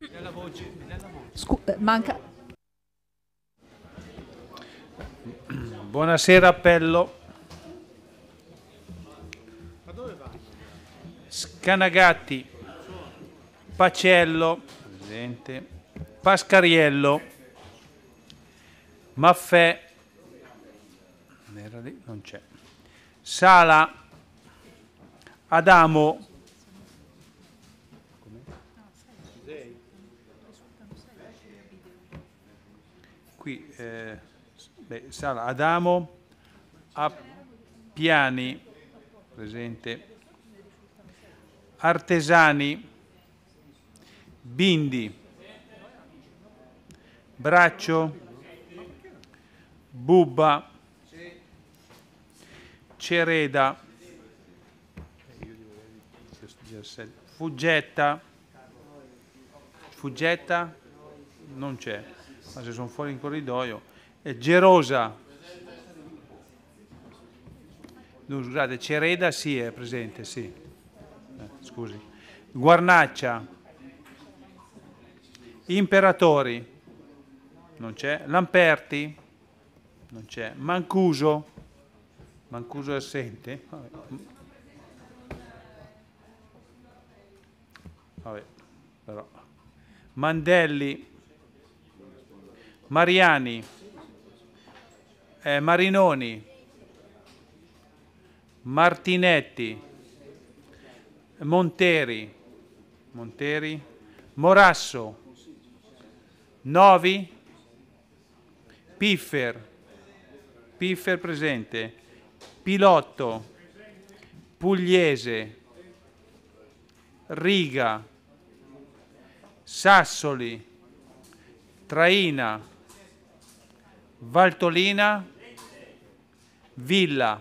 Nella voce, nella voce. Scu eh, manca. Buonasera, appello. Scanagatti, Pacello, presente, Pascariello, Maffè, non c'è, Sala, Adamo, qui eh, beh, Sala Adamo a Piani presente Artesani Bindi Braccio Bubba Cereda Fuggetta Fuggetta non c'è ma se sono fuori in corridoio, è Gerosa. No, scusate, Cereda sì è presente, sì. Eh, scusi. Guarnaccia. Imperatori. Non c'è. Lamperti. Non c'è. Mancuso. Mancuso è assente. Vabbè. Vabbè, però. Mandelli. Mariani, eh, Marinoni, Martinetti, Monteri, Monteri, Morasso, Novi, Piffer, Piffer presente, Pilotto, Pugliese, Riga, Sassoli, Traina, Valtolina, Villa,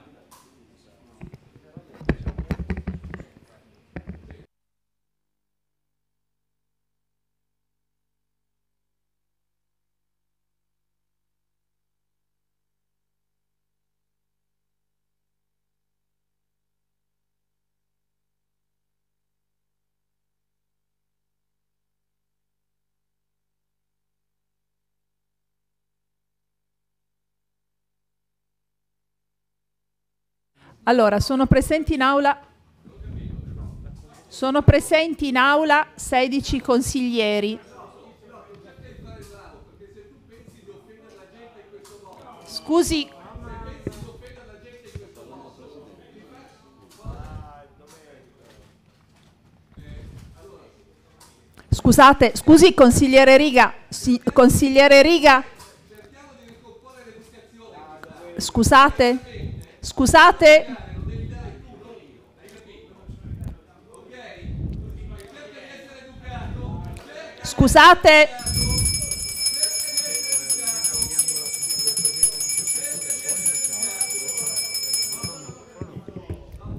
Allora, sono presenti in aula sono presenti in aula 16 consiglieri. Scusi. Scusate, scusi consigliere Riga, si, consigliere Riga. Scusate. Scusate. Scusate.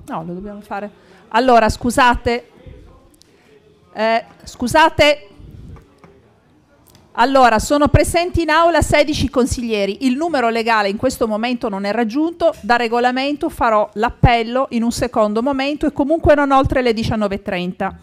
No, lo dobbiamo fare. Allora, scusate. Eh, scusate. Allora, sono presenti in aula 16 consiglieri. Il numero legale in questo momento non è raggiunto. Da regolamento farò l'appello in un secondo momento e comunque non oltre le 19.30.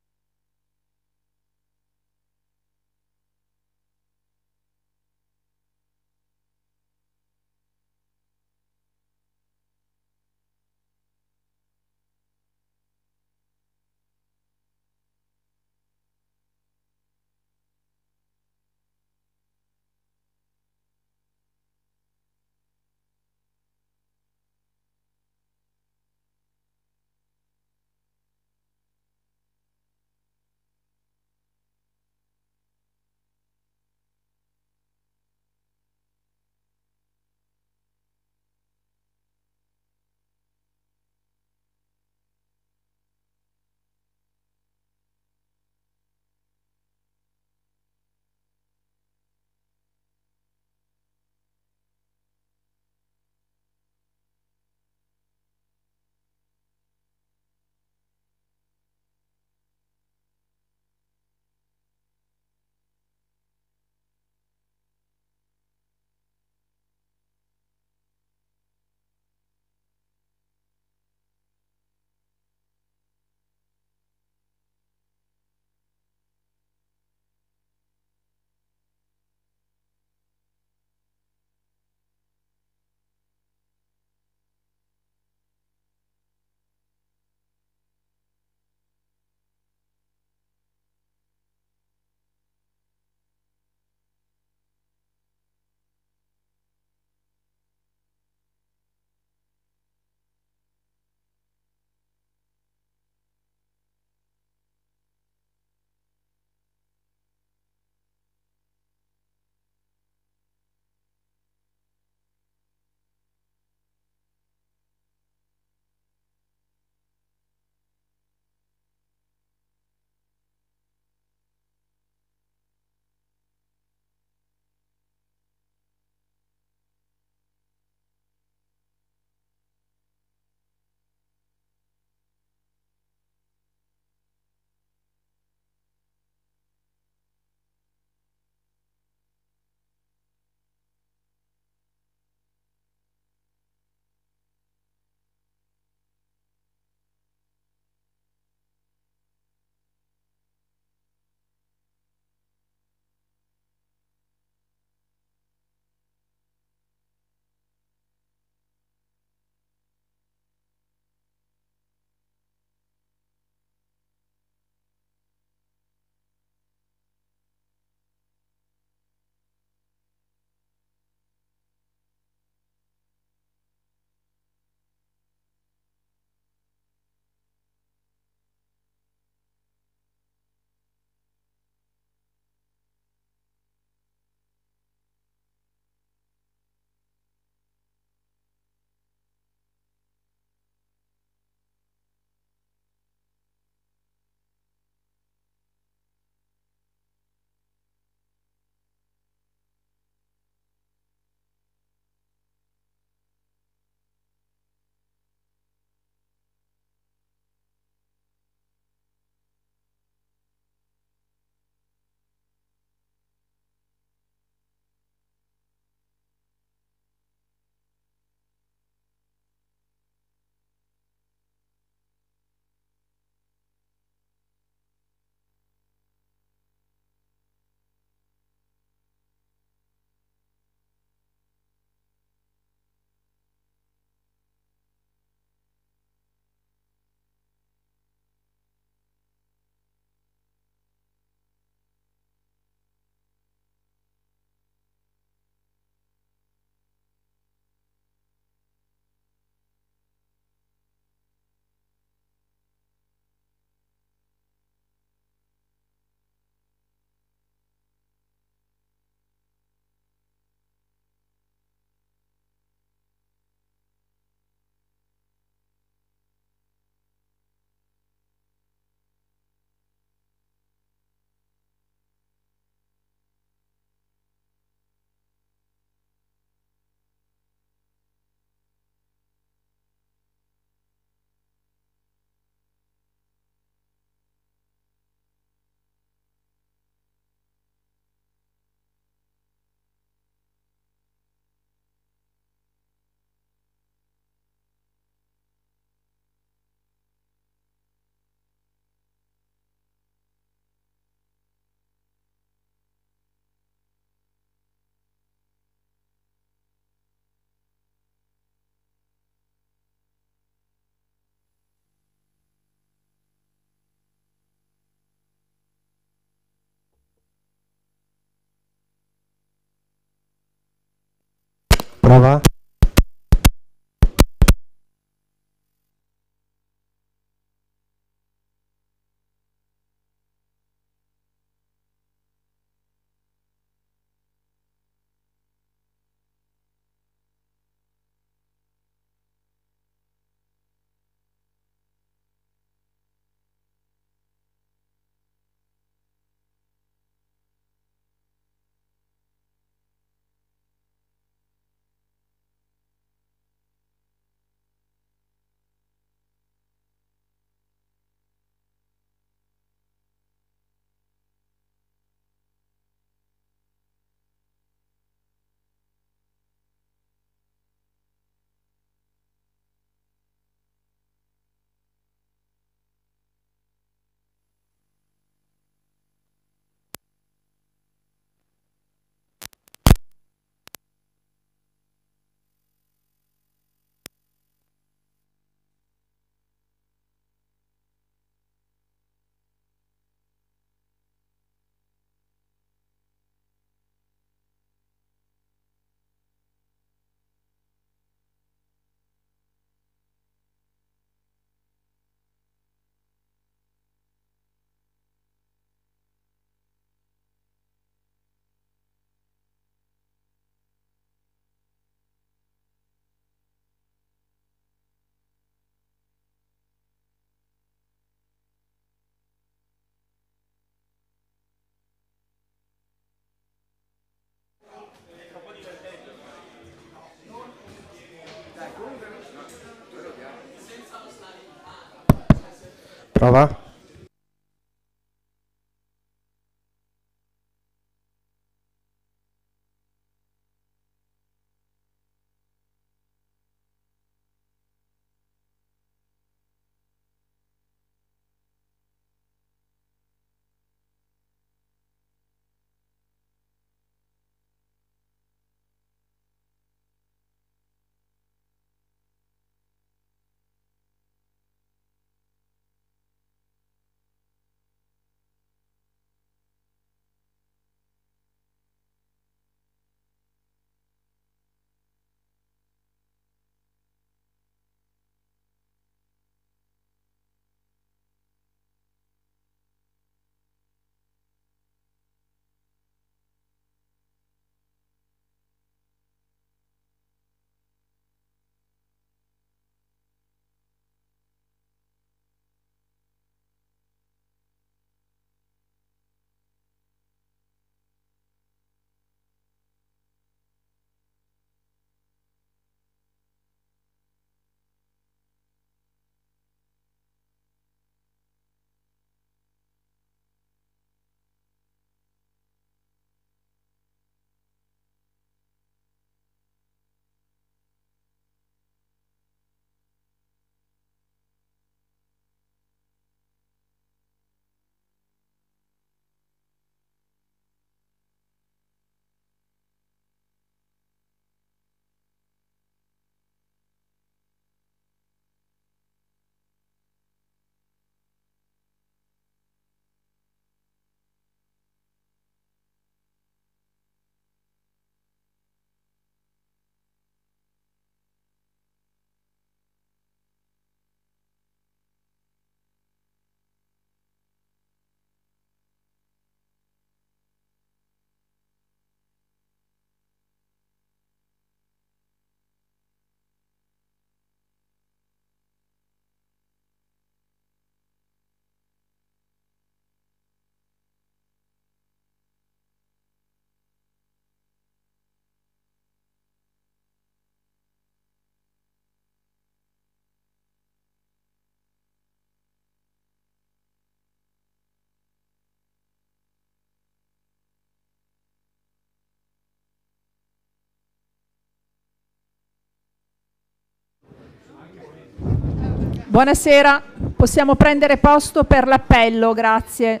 Buonasera, possiamo prendere posto per l'appello, grazie.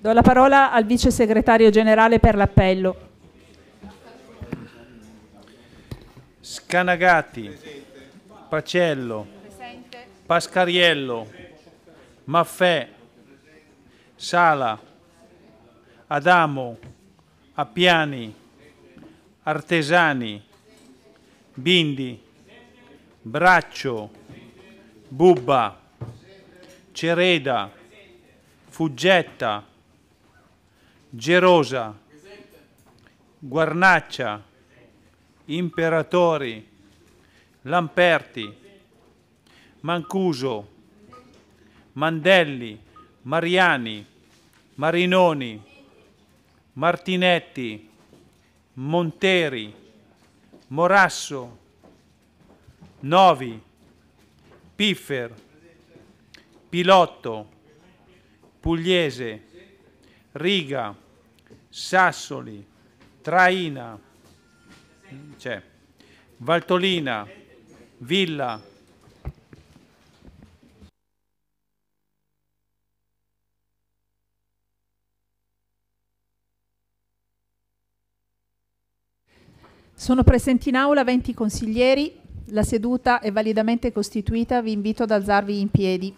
Do la parola al Vice Segretario Generale per l'appello. Scanagati, Pacello, Pascariello, Maffè, Sala, Adamo, Appiani, artesani, bindi, braccio, bubba, cereda, fuggetta, gerosa, guarnaccia, imperatori, lamperti, mancuso, mandelli, mariani, marinoni, martinetti, Monteri, Morasso, Novi, Piffer, Pilotto, Pugliese, Riga, Sassoli, Traina, cioè, Valtolina, Villa, Sono presenti in aula 20 consiglieri. La seduta è validamente costituita. Vi invito ad alzarvi in piedi.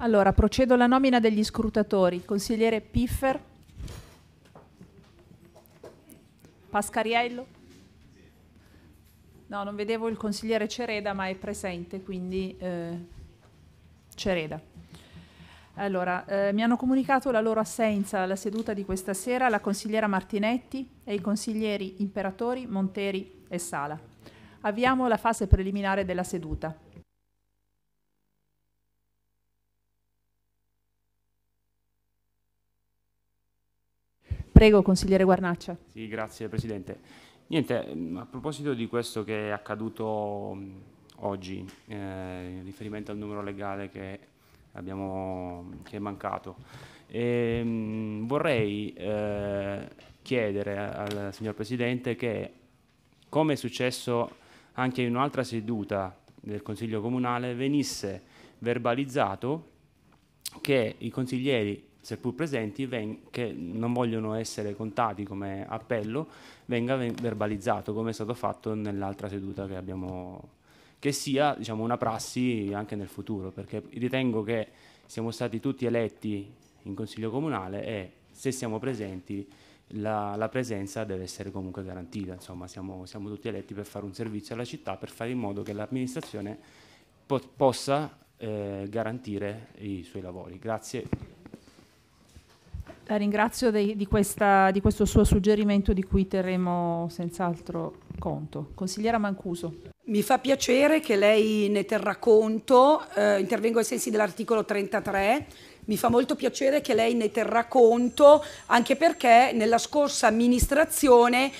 Allora, procedo alla nomina degli scrutatori. Consigliere Piffer. Pascariello. No, non vedevo il consigliere Cereda, ma è presente, quindi eh, Cereda. Allora, eh, mi hanno comunicato la loro assenza alla seduta di questa sera la consigliera Martinetti e i consiglieri Imperatori, Monteri e Sala. Avviamo la fase preliminare della seduta. Prego, consigliere Guarnaccia. Sì, grazie Presidente. Niente, mm, a proposito di questo che è accaduto mm, oggi, eh, in riferimento al numero legale che, abbiamo, che è mancato, e, ehm, vorrei eh, chiedere al signor Presidente che, come è successo anche in un'altra seduta del Consiglio Comunale, venisse verbalizzato che i consiglieri seppur presenti, che non vogliono essere contati come appello, venga verbalizzato come è stato fatto nell'altra seduta che abbiamo che sia diciamo, una prassi anche nel futuro, perché ritengo che siamo stati tutti eletti in Consiglio Comunale e se siamo presenti la, la presenza deve essere comunque garantita, insomma siamo, siamo, tutti eletti per fare un servizio alla città, per fare in modo che l'amministrazione po possa eh, garantire i suoi lavori. Grazie. La ringrazio dei, di, questa, di questo suo suggerimento di cui terremo senz'altro conto. Consigliera Mancuso. Mi fa piacere che lei ne terrà conto, eh, intervengo ai sensi dell'articolo 33, mi fa molto piacere che lei ne terrà conto anche perché nella scorsa amministrazione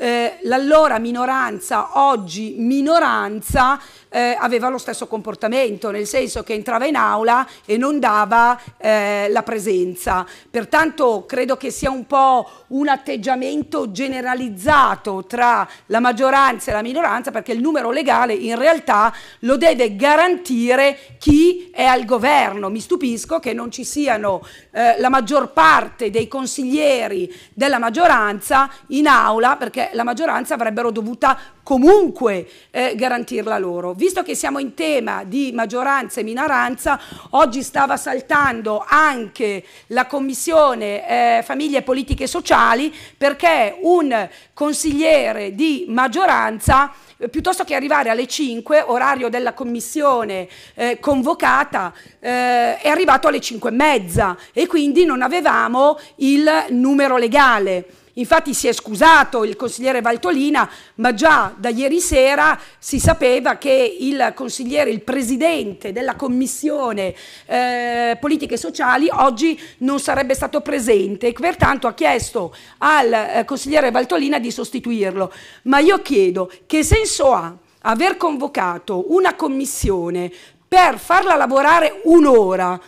eh, l'allora minoranza, oggi minoranza, eh, aveva lo stesso comportamento, nel senso che entrava in aula e non dava eh, la presenza. Pertanto credo che sia un po' un atteggiamento generalizzato tra la maggioranza e la minoranza, perché il numero legale in realtà lo deve garantire chi è al governo. Mi stupisco che non ci siano eh, la maggior parte dei consiglieri della maggioranza in aula, perché la maggioranza avrebbero dovuta comunque eh, garantirla loro. Visto che siamo in tema di maggioranza e minoranza, oggi stava saltando anche la Commissione eh, Famiglie e Politiche Sociali perché un consigliere di maggioranza eh, piuttosto che arrivare alle 5, orario della commissione eh, convocata, eh, è arrivato alle 5 e mezza e quindi non avevamo il numero legale. Infatti si è scusato il consigliere Valtolina, ma già da ieri sera si sapeva che il consigliere, il presidente della commissione eh, politiche sociali oggi non sarebbe stato presente e pertanto ha chiesto al eh, consigliere Valtolina di sostituirlo. Ma io chiedo che senso ha aver convocato una commissione per farla lavorare un'ora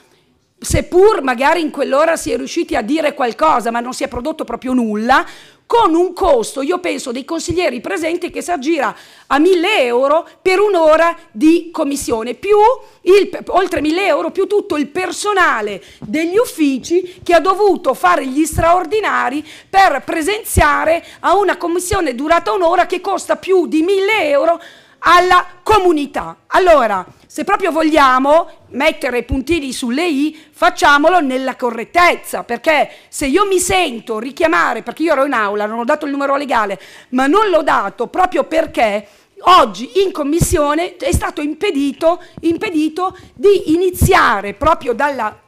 seppur magari in quell'ora si è riusciti a dire qualcosa, ma non si è prodotto proprio nulla, con un costo, io penso, dei consiglieri presenti che si aggira a 1000 euro per un'ora di commissione, più il, oltre 1000 euro, più tutto il personale degli uffici che ha dovuto fare gli straordinari per presenziare a una commissione durata un'ora che costa più di 1000 euro alla comunità. Allora, se proprio vogliamo mettere i puntini sulle i, facciamolo nella correttezza, perché se io mi sento richiamare, perché io ero in aula, non ho dato il numero legale, ma non l'ho dato proprio perché oggi in commissione è stato impedito, impedito di iniziare proprio dalla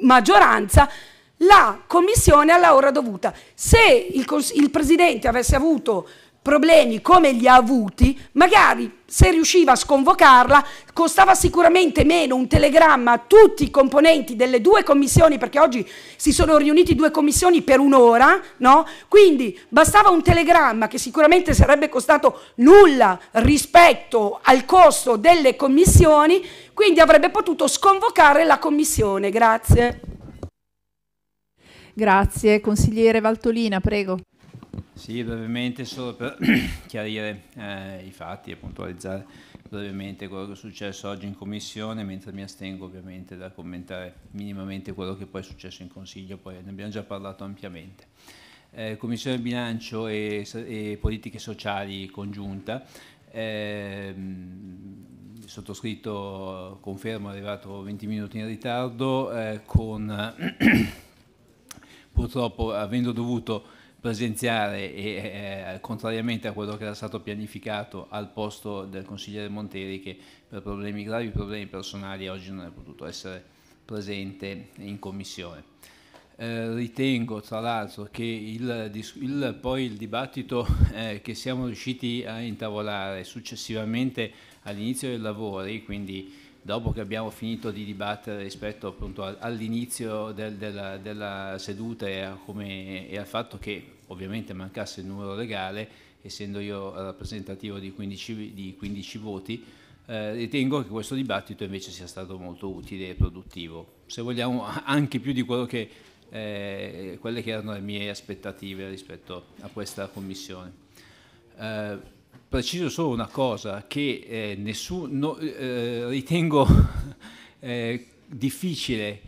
maggioranza la commissione alla ora dovuta. Se il, il Presidente avesse avuto problemi come li ha avuti, magari se riusciva a sconvocarla costava sicuramente meno un telegramma a tutti i componenti delle due commissioni, perché oggi si sono riuniti due commissioni per un'ora, no? Quindi bastava un telegramma che sicuramente sarebbe costato nulla rispetto al costo delle commissioni, quindi avrebbe potuto sconvocare la commissione. Grazie. Grazie. Consigliere Valtolina, prego. Sì, brevemente solo per chiarire eh, i fatti e puntualizzare brevemente quello che è successo oggi in Commissione, mentre mi astengo ovviamente da commentare minimamente quello che poi è successo in Consiglio, poi ne abbiamo già parlato ampiamente. Eh, Commissione Bilancio e, e, Politiche Sociali congiunta. Eh, sottoscritto confermo è arrivato 20 minuti in ritardo eh, con purtroppo avendo dovuto presenziare e eh, contrariamente a quello che era stato pianificato al posto del consigliere Monteri che per problemi gravi, problemi personali oggi non è potuto essere presente in commissione. Eh, ritengo tra l'altro che il, il, poi il dibattito eh, che siamo riusciti a intavolare successivamente all'inizio dei lavori, quindi dopo che abbiamo finito di dibattere rispetto all'inizio del, della, della, seduta e, a, come, e al fatto che ovviamente mancasse il numero legale, essendo io rappresentativo di 15, di 15 voti, eh, ritengo che questo dibattito invece sia stato molto utile e produttivo, se vogliamo anche più di quello che, eh, quelle che erano le mie aspettative rispetto a questa commissione. Eh, preciso solo una cosa che eh, nessuno, eh, eh, ritengo eh, difficile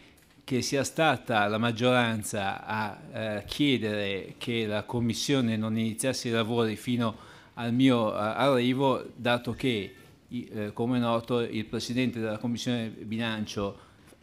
che sia stata la maggioranza a eh, chiedere che la Commissione non iniziasse i lavori fino al mio eh, arrivo, dato che, come è noto, il Presidente della Commissione Bilancio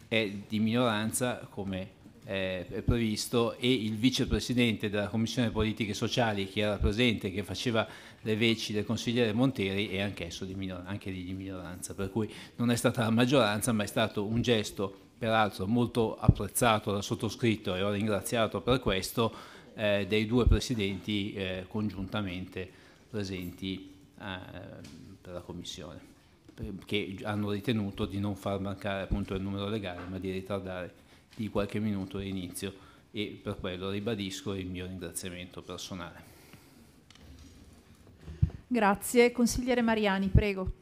è di minoranza, come è previsto e il vicepresidente della Commissione Politiche Sociali che era presente, che faceva le veci del consigliere Monteri e anch'esso di, minor- anche di minoranza, per cui non è stata la maggioranza ma è stato un gesto peraltro molto apprezzato dal sottoscritto e ho ringraziato per questo eh, dei due presidenti eh, congiuntamente presenti eh, per la commissione che hanno ritenuto di non far mancare appunto il numero legale ma di ritardare di qualche minuto l'inizio e per quello ribadisco il mio ringraziamento personale. Grazie. Consigliere Mariani, prego.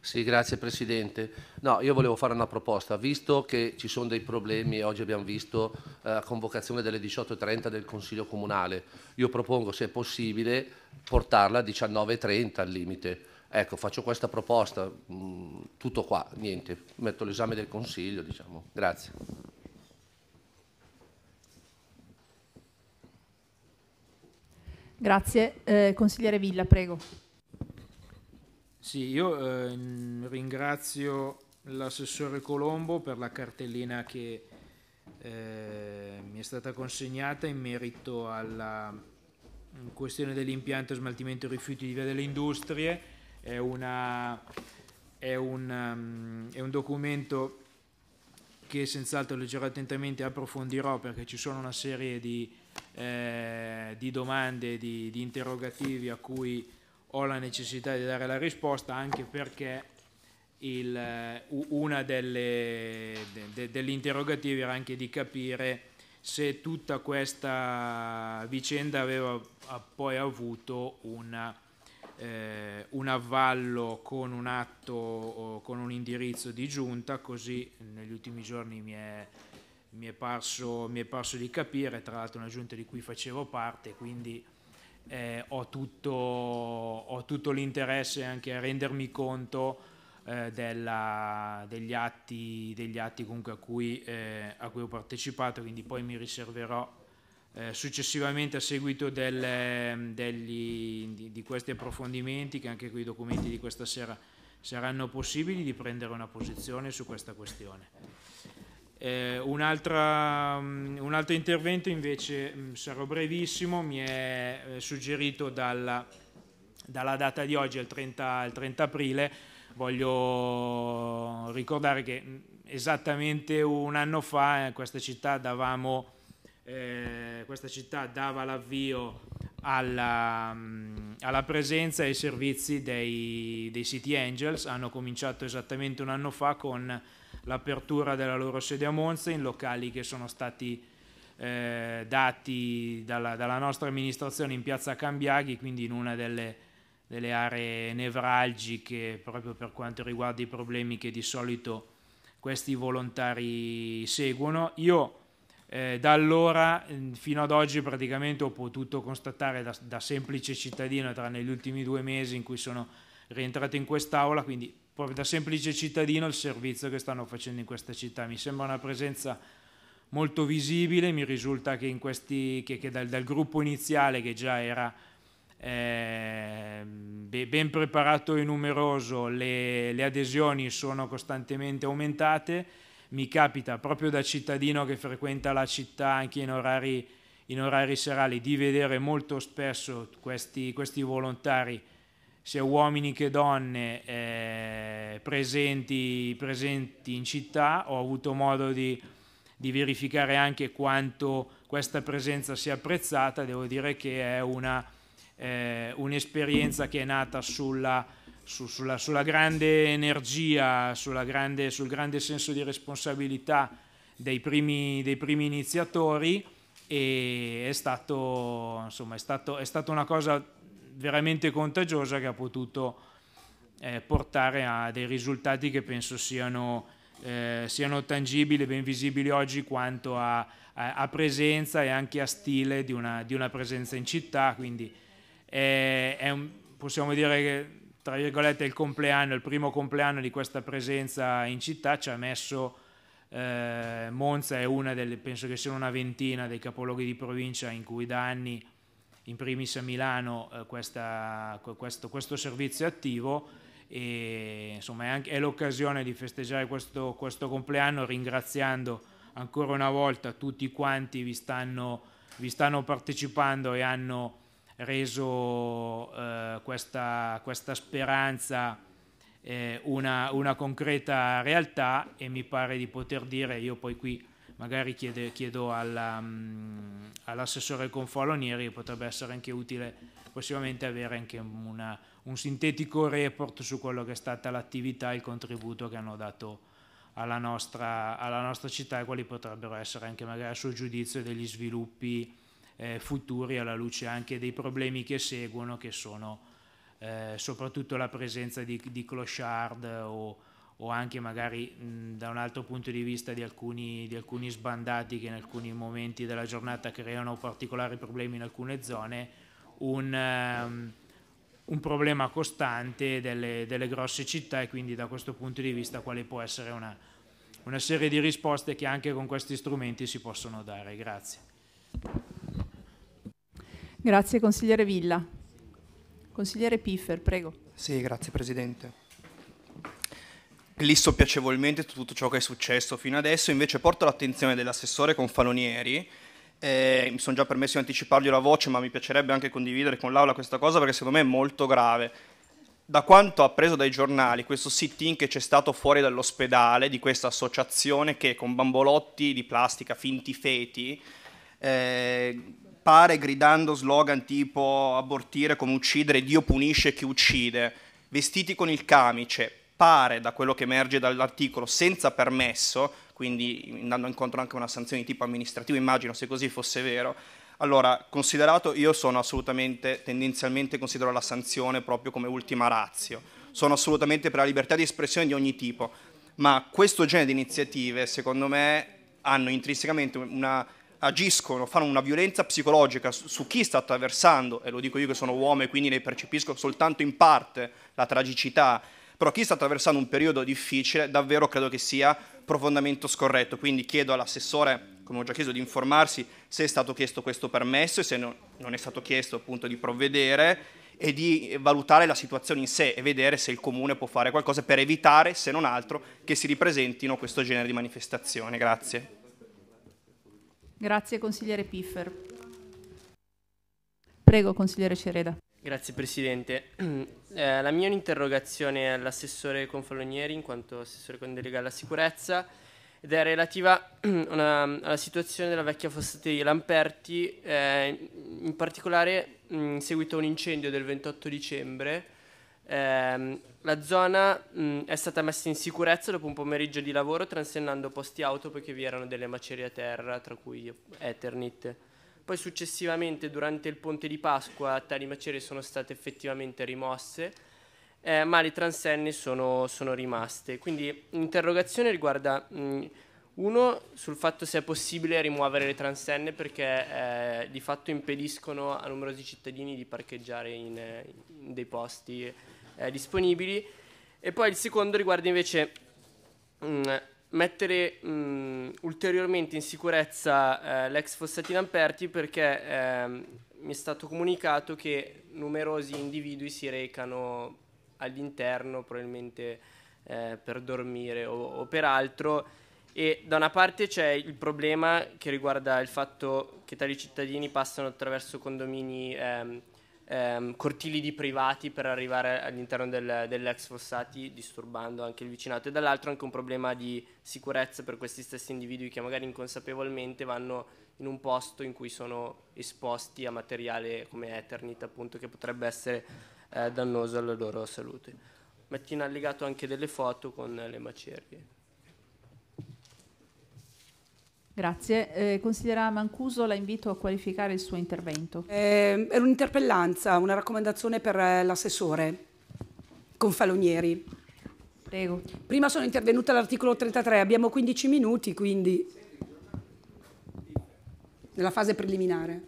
Sì, grazie Presidente. No, io volevo fare una proposta, visto che ci sono dei problemi, oggi abbiamo visto eh, la eh, convocazione delle 18.30 del Consiglio Comunale, io propongo se è possibile portarla a 19.30 al limite. Ecco, faccio questa proposta, mm, tutto qua, niente, metto l'esame del Consiglio, diciamo. Grazie. Grazie. Eh, consigliere Villa, prego. Sì, io eh, ringrazio l'assessore Colombo per la cartellina che eh, mi è stata consegnata in merito alla mm, questione dell'impianto smaltimento e rifiuti di Via delle Industrie. È, una, è, un, mm, è un documento che senz'altro leggerò attentamente e approfondirò perché ci sono una serie di, eh, di domande, di, di interrogativi a cui ho la necessità di dare la risposta anche perché il, eh, una delle, de, delle interrogative era anche di capire se tutta questa vicenda aveva poi avuto una, eh, un avvallo con un atto o con un indirizzo di giunta, così negli ultimi giorni mi è, mi è, parso, mi è parso di capire, tra l'altro una giunta di cui facevo parte, quindi eh, ho, tutto, ho, tutto, l'interesse anche a rendermi conto eh, della, degli, atti, degli atti a cui, eh, a cui, ho partecipato, quindi poi mi riserverò eh, successivamente a seguito del, degli, di, di, questi approfondimenti, che anche con i documenti di questa sera saranno possibili, di prendere una posizione su questa questione. Eh, un, altro, mm, un, altro intervento invece mm, sarò brevissimo, mi è eh, suggerito dalla, dalla, data di oggi, il 30, il 30 aprile, voglio ricordare che mm, esattamente un anno fa eh, questa, città davamo, eh, questa città dava l'avvio alla, alla presenza e ai servizi dei, dei City Angels, hanno cominciato esattamente un anno fa con l'apertura della loro sede a Monza in locali che sono stati eh, dati dalla, dalla, nostra amministrazione in piazza Cambiaghi, quindi in una delle, delle, aree nevralgiche proprio per quanto riguarda i problemi che di solito questi volontari seguono. Io eh, da allora mm, fino ad oggi praticamente ho potuto constatare da, da semplice cittadino, tranne gli ultimi due mesi in cui sono rientrato in quest'aula, quindi proprio da semplice cittadino il servizio che stanno facendo in questa città. Mi sembra una presenza molto visibile, mi risulta che, questi, che, che dal, dal, gruppo iniziale che già era eh, ben preparato e numeroso, le, le adesioni sono costantemente aumentate, mi capita proprio da cittadino che frequenta la città anche in orari, in orari serali di vedere molto spesso questi, questi volontari sia uomini che donne eh, presenti, presenti, in città, ho avuto modo di, di, verificare anche quanto questa presenza sia apprezzata, devo dire che è una, eh, un'esperienza che è nata sulla, su, sulla, sulla grande energia, sulla grande, sul grande senso di responsabilità dei primi, dei primi iniziatori e è, stato, insomma, è, stato, è stata una cosa veramente contagiosa che ha potuto eh, portare a dei risultati che penso siano, eh, siano tangibili ben visibili oggi quanto a, a, a, presenza e anche a stile di una, di una presenza in città. Quindi è, è un, possiamo dire che tra virgolette il compleanno, il primo compleanno di questa presenza in città ci ha messo... Eh, Monza è una delle, penso che siano una ventina dei capoluoghi di provincia in cui da anni in primis a Milano eh, questa, questo, questo, servizio attivo e insomma è, anche, è l'occasione di festeggiare questo, questo, compleanno ringraziando ancora una volta tutti quanti vi stanno, vi stanno partecipando e hanno reso eh, questa, questa, speranza eh, una, una concreta realtà e mi pare di poter dire io poi qui magari chiede, chiedo alla, um, all'assessore Confolonieri, potrebbe essere anche utile prossimamente avere anche una, un sintetico report su quello che è stata l'attività e il contributo che hanno dato alla nostra, alla nostra città e quali potrebbero essere anche magari a suo giudizio degli sviluppi eh, futuri alla luce anche dei problemi che seguono che sono eh, soprattutto la presenza di, di clochard o o anche magari mh, da un altro punto di vista di alcuni, di alcuni, sbandati che in alcuni momenti della giornata creano particolari problemi in alcune zone, un, um, un problema costante delle, delle, grosse città e quindi da questo punto di vista quale può essere una, una serie di risposte che anche con questi strumenti si possono dare. Grazie. Grazie consigliere Villa. Consigliere Piffer, prego. Sì, grazie Presidente listo piacevolmente tutto ciò che è successo fino adesso, invece porto l'attenzione dell'assessore Confalonieri, eh, mi sono già permesso di anticipargli la voce, ma mi piacerebbe anche condividere con l'Aula questa cosa perché secondo me è molto grave. Da quanto appreso dai giornali, questo sit-in che c'è stato fuori dall'ospedale di questa associazione che con bambolotti di plastica, finti feti, eh, pare gridando slogan tipo abortire come uccidere, Dio punisce chi uccide, vestiti con il camice, pare da quello che emerge dall'articolo senza permesso, quindi andando incontro anche a una sanzione di tipo amministrativo, immagino se così fosse vero, allora, considerato, io sono assolutamente, tendenzialmente considero la sanzione proprio come ultima razio, sono assolutamente per la libertà di espressione di ogni tipo, ma questo genere di iniziative, secondo me, hanno intrinsecamente una, agiscono, fanno una violenza psicologica su, chi sta attraversando, e lo dico io che sono uomo e quindi ne percepisco soltanto in parte la tragicità però chi sta attraversando un periodo difficile davvero credo che sia profondamente scorretto, quindi chiedo all'assessore, come ho già chiesto, di informarsi se è stato chiesto questo permesso e se no, non è stato chiesto appunto di provvedere e di valutare la situazione in sé e vedere se il comune può fare qualcosa per evitare, se non altro, che si ripresentino questo genere di manifestazioni. Grazie. Grazie consigliere Piffer. Prego consigliere Cereda. Grazie Presidente. Eh, la mia è un'interrogazione all'assessore Confalonieri in quanto assessore con delega alla sicurezza ed è relativa una, alla situazione della vecchia fossateria Lamperti, eh, in particolare in seguito a un incendio del 28 dicembre. Eh, la zona mh, è stata messa in sicurezza dopo un pomeriggio di lavoro transennando posti auto perché vi erano delle macerie a terra, tra cui Eternit poi successivamente durante il ponte di Pasqua tali macerie sono state effettivamente rimosse, eh, ma le transenne sono, sono rimaste. Quindi l'interrogazione riguarda mh, uno sul fatto se è possibile rimuovere le transenne perché eh, di fatto impediscono a numerosi cittadini di parcheggiare in, in dei posti eh, disponibili e poi il secondo riguarda invece mh, mettere mh, ulteriormente in sicurezza eh, l'ex Fossatina Amperti perché eh, mi è stato comunicato che numerosi individui si recano all'interno probabilmente eh, per dormire o, o per altro e da una parte c'è il problema che riguarda il fatto che tali cittadini passano attraverso condomini ehm, ehm, cortili di privati per arrivare all'interno del, dell'ex Fossati, disturbando anche il vicinato, e dall'altro anche un problema di sicurezza per questi stessi individui che magari inconsapevolmente vanno in un posto in cui sono esposti a materiale come Eternit, appunto, che potrebbe essere eh, dannoso alla loro salute. Mattina ha legato anche delle foto con le macerie. Grazie. Eh, consigliera Mancuso, la invito a qualificare il suo intervento. Eh, era un'interpellanza, una raccomandazione per eh, l'assessore Confalonieri. Prego. Prima sono intervenuta all'articolo 33, abbiamo 15 minuti, quindi nella fase preliminare.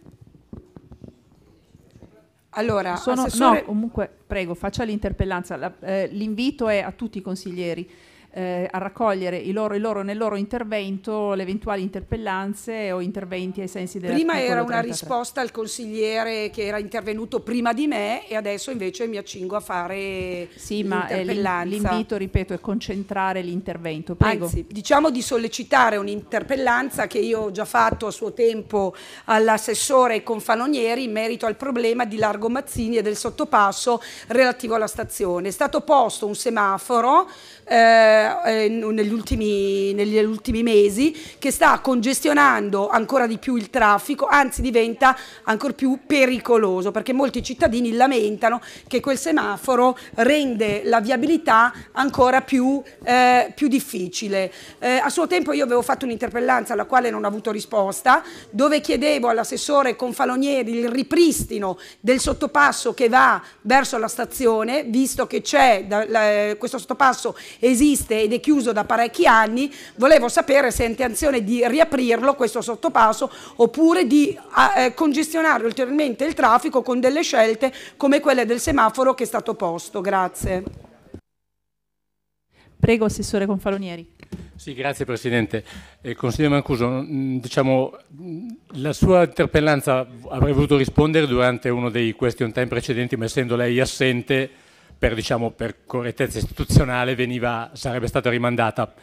Allora, sono, assessore... no, comunque, prego, faccia l'interpellanza. Eh, l'invito è a tutti i consiglieri eh, a raccogliere i loro, il loro, nel loro intervento le eventuali interpellanze o interventi ai sensi della Prima era una risposta al consigliere che era intervenuto prima di me e adesso invece mi accingo a fare sì, ma eh, l'invito, ripeto, è concentrare l'intervento. Prego. Anzi, diciamo di sollecitare un'interpellanza che io ho già fatto a suo tempo all'assessore Confanonieri in merito al problema di Largo Mazzini e del sottopasso relativo alla stazione. È stato posto un semaforo eh, eh negli, ultimi, negli ultimi mesi che sta congestionando ancora di più il traffico, anzi diventa ancora più pericoloso perché molti cittadini lamentano che quel semaforo rende la viabilità ancora più, eh, più difficile. Eh, a suo tempo io avevo fatto un'interpellanza alla quale non ho avuto risposta dove chiedevo all'assessore Confalonieri il ripristino del sottopasso che va verso la stazione visto che c'è eh, questo sottopasso esiste ed è chiuso da parecchi anni, volevo sapere se ha intenzione di riaprirlo questo sottopasso oppure di ah, eh, congestionare ulteriormente il traffico con delle scelte come quelle del semaforo che è stato posto. Grazie. Prego, Assessore Confalonieri. Sì, grazie Presidente. Eh, consigliere Mancuso, mm, diciamo, mm, la sua interpellanza avrei voluto rispondere durante uno dei question time precedenti, ma essendo lei assente per, diciamo, per correttezza istituzionale veniva, sarebbe stata rimandata.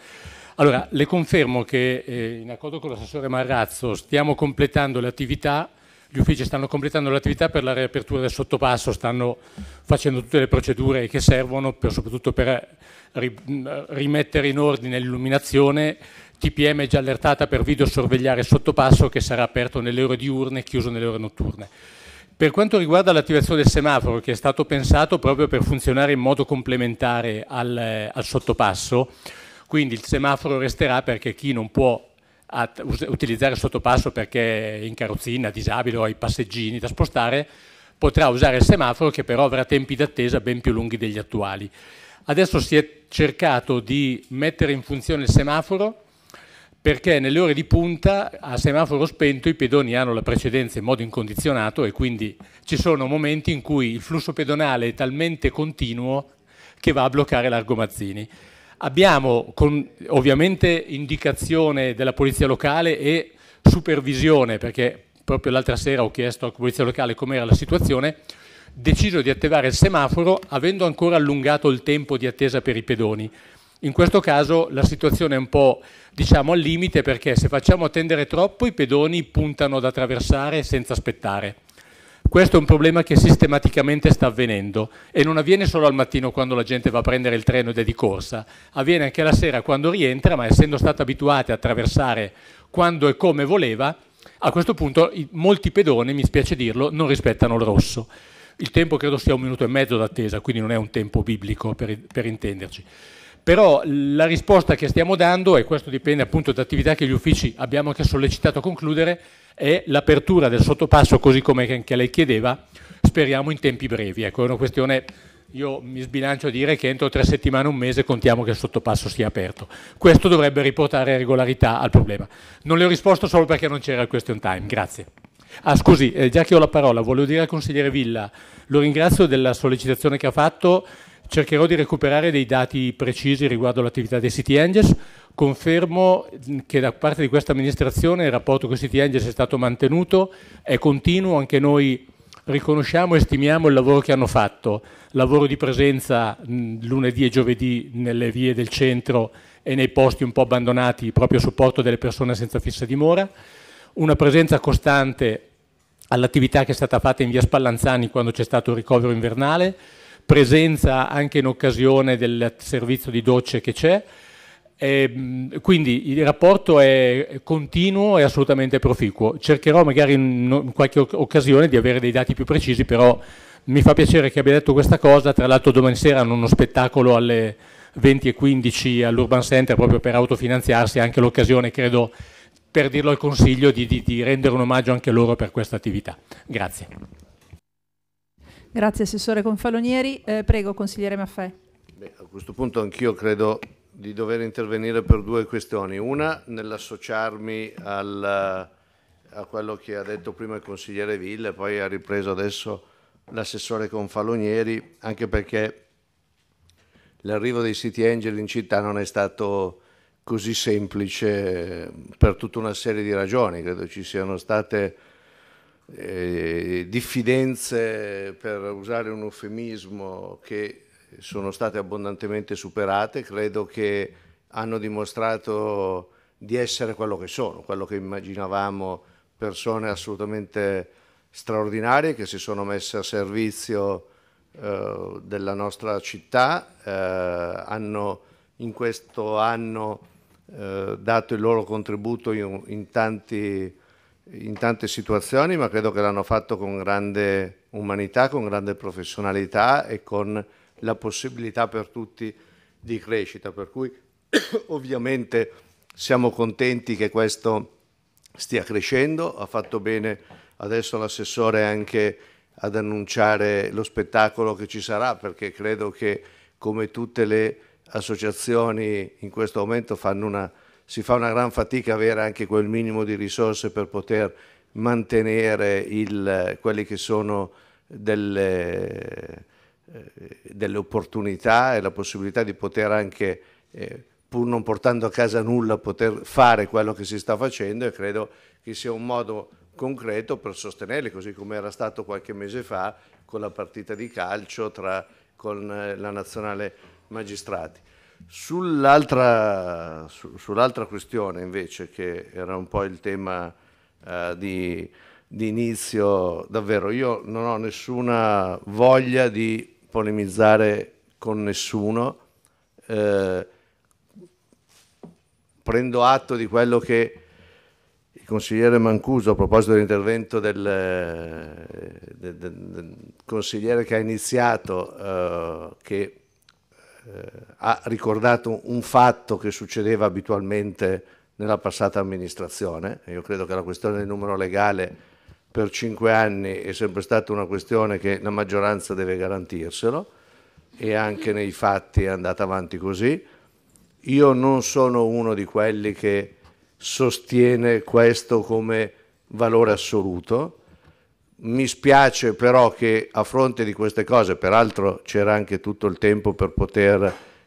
Allora, le confermo che eh, in accordo con l'assessore Marrazzo stiamo completando le attività, gli uffici stanno completando le attività per la riapertura del sottopasso, stanno facendo tutte le procedure che servono per, soprattutto per ri, rimettere in ordine l'illuminazione. TPM è già allertata per videosorvegliare il sottopasso che sarà aperto nelle ore diurne e chiuso nelle ore notturne. Per quanto riguarda l'attivazione del semaforo, che è stato pensato proprio per funzionare in modo complementare al, eh, al sottopasso, quindi il semaforo resterà perché chi non può utilizzare il sottopasso perché è in carrozzina, disabile o ha i passeggini da spostare, potrà usare il semaforo che però avrà tempi d'attesa ben più lunghi degli attuali. Adesso si è cercato di mettere in funzione il semaforo perché nelle ore di punta a semaforo spento i pedoni hanno la precedenza in modo incondizionato e quindi ci sono momenti in cui il flusso pedonale è talmente continuo che va a bloccare l'argomazzini. Abbiamo con, ovviamente indicazione della polizia locale e supervisione, perché proprio l'altra sera ho chiesto alla polizia locale com'era la situazione, deciso di attivare il semaforo avendo ancora allungato il tempo di attesa per i pedoni. In questo caso la situazione è un po' diciamo, al limite perché se facciamo attendere troppo i pedoni puntano ad attraversare senza aspettare. Questo è un problema che sistematicamente sta avvenendo e non avviene solo al mattino quando la gente va a prendere il treno ed è di corsa, avviene anche la sera quando rientra, ma essendo stata abituata a attraversare quando e come voleva, a questo punto molti pedoni, mi spiace dirlo, non rispettano il rosso. Il tempo credo sia un minuto e mezzo d'attesa, quindi non è un tempo biblico per, per intenderci. Però la risposta che stiamo dando, e questo dipende appunto da attività che gli uffici abbiamo anche sollecitato a concludere, è l'apertura del sottopasso, così come anche lei chiedeva, speriamo in tempi brevi. Ecco, è una questione, io mi sbilancio a dire che entro tre settimane, un mese, contiamo che il sottopasso sia aperto. Questo dovrebbe riportare regolarità al problema. Non le ho risposto solo perché non c'era il question time, grazie. Ah, scusi, eh, già che ho la parola, volevo dire al consigliere Villa, lo ringrazio della sollecitazione che ha fatto cercherò di recuperare dei dati precisi riguardo l'attività dei City Angels. Confermo mm, che da parte di questa amministrazione il rapporto con i City Angels è stato mantenuto, è continuo, anche noi riconosciamo e stimiamo il lavoro che hanno fatto, lavoro di presenza mm, lunedì e giovedì nelle vie del centro e nei posti un po' abbandonati proprio a supporto delle persone senza fissa dimora, una presenza costante all'attività che è stata fatta in via Spallanzani quando c'è stato il ricovero invernale, presenza anche in occasione del servizio di docce che c'è. Ehm, quindi il rapporto è continuo e assolutamente proficuo. Cercherò magari in qualche occasione di avere dei dati più precisi, però mi fa piacere che abbia detto questa cosa. Tra l'altro domani sera hanno uno spettacolo alle 20.15 all'Urban Center proprio per autofinanziarsi, anche l'occasione, credo, per dirlo al Consiglio, di, di, di rendere un omaggio anche loro per questa attività. Grazie. Grazie Assessore Confalonieri. Eh, prego, Consigliere Maffè. Beh, a questo punto anch'io credo di dover intervenire per due questioni. Una, nell'associarmi al, a quello che ha detto prima il Consigliere Ville, poi ha ripreso adesso l'assessore Confalonieri, anche perché l'arrivo dei City Angel in città non è stato così semplice eh, per tutta una serie di ragioni. Credo ci siano state eh, diffidenze, per usare un eufemismo, che sono state abbondantemente superate, credo che hanno dimostrato di essere quello che sono, quello che immaginavamo, persone assolutamente straordinarie che si sono messe a servizio eh, della nostra città, eh, hanno in questo anno eh, dato il loro contributo in, in tanti in tante situazioni, ma credo che l'hanno fatto con grande umanità, con grande professionalità e con la possibilità per tutti di crescita. Per cui ovviamente siamo contenti che questo stia crescendo, ha fatto bene adesso l'assessore anche ad annunciare lo spettacolo che ci sarà perché credo che come tutte le associazioni in questo momento fanno una si fa una gran fatica avere anche quel minimo di risorse per poter mantenere il, quelle che sono delle, eh, delle, opportunità e la possibilità di poter anche, eh, pur non portando a casa nulla, poter fare quello che si sta facendo e credo che sia un modo concreto per sostenerli, così come era stato qualche mese fa con la partita di calcio tra, con eh, la nazionale magistrati. Sull'altra, su, sull'altra, questione invece, che era un po' il tema eh, di, di, inizio, davvero io non ho nessuna voglia di polemizzare con nessuno, eh, prendo atto di quello che il consigliere Mancuso a proposito dell'intervento del, eh, del, del, del consigliere che ha iniziato, eh, che eh, ha ricordato un fatto che succedeva abitualmente nella passata amministrazione. Io credo che la questione del numero legale per cinque anni è sempre stata una questione che la maggioranza deve garantirselo e anche nei fatti è andata avanti così. Io non sono uno di quelli che sostiene questo come valore assoluto, mi spiace però che a fronte di queste cose, peraltro c'era anche tutto il tempo per poter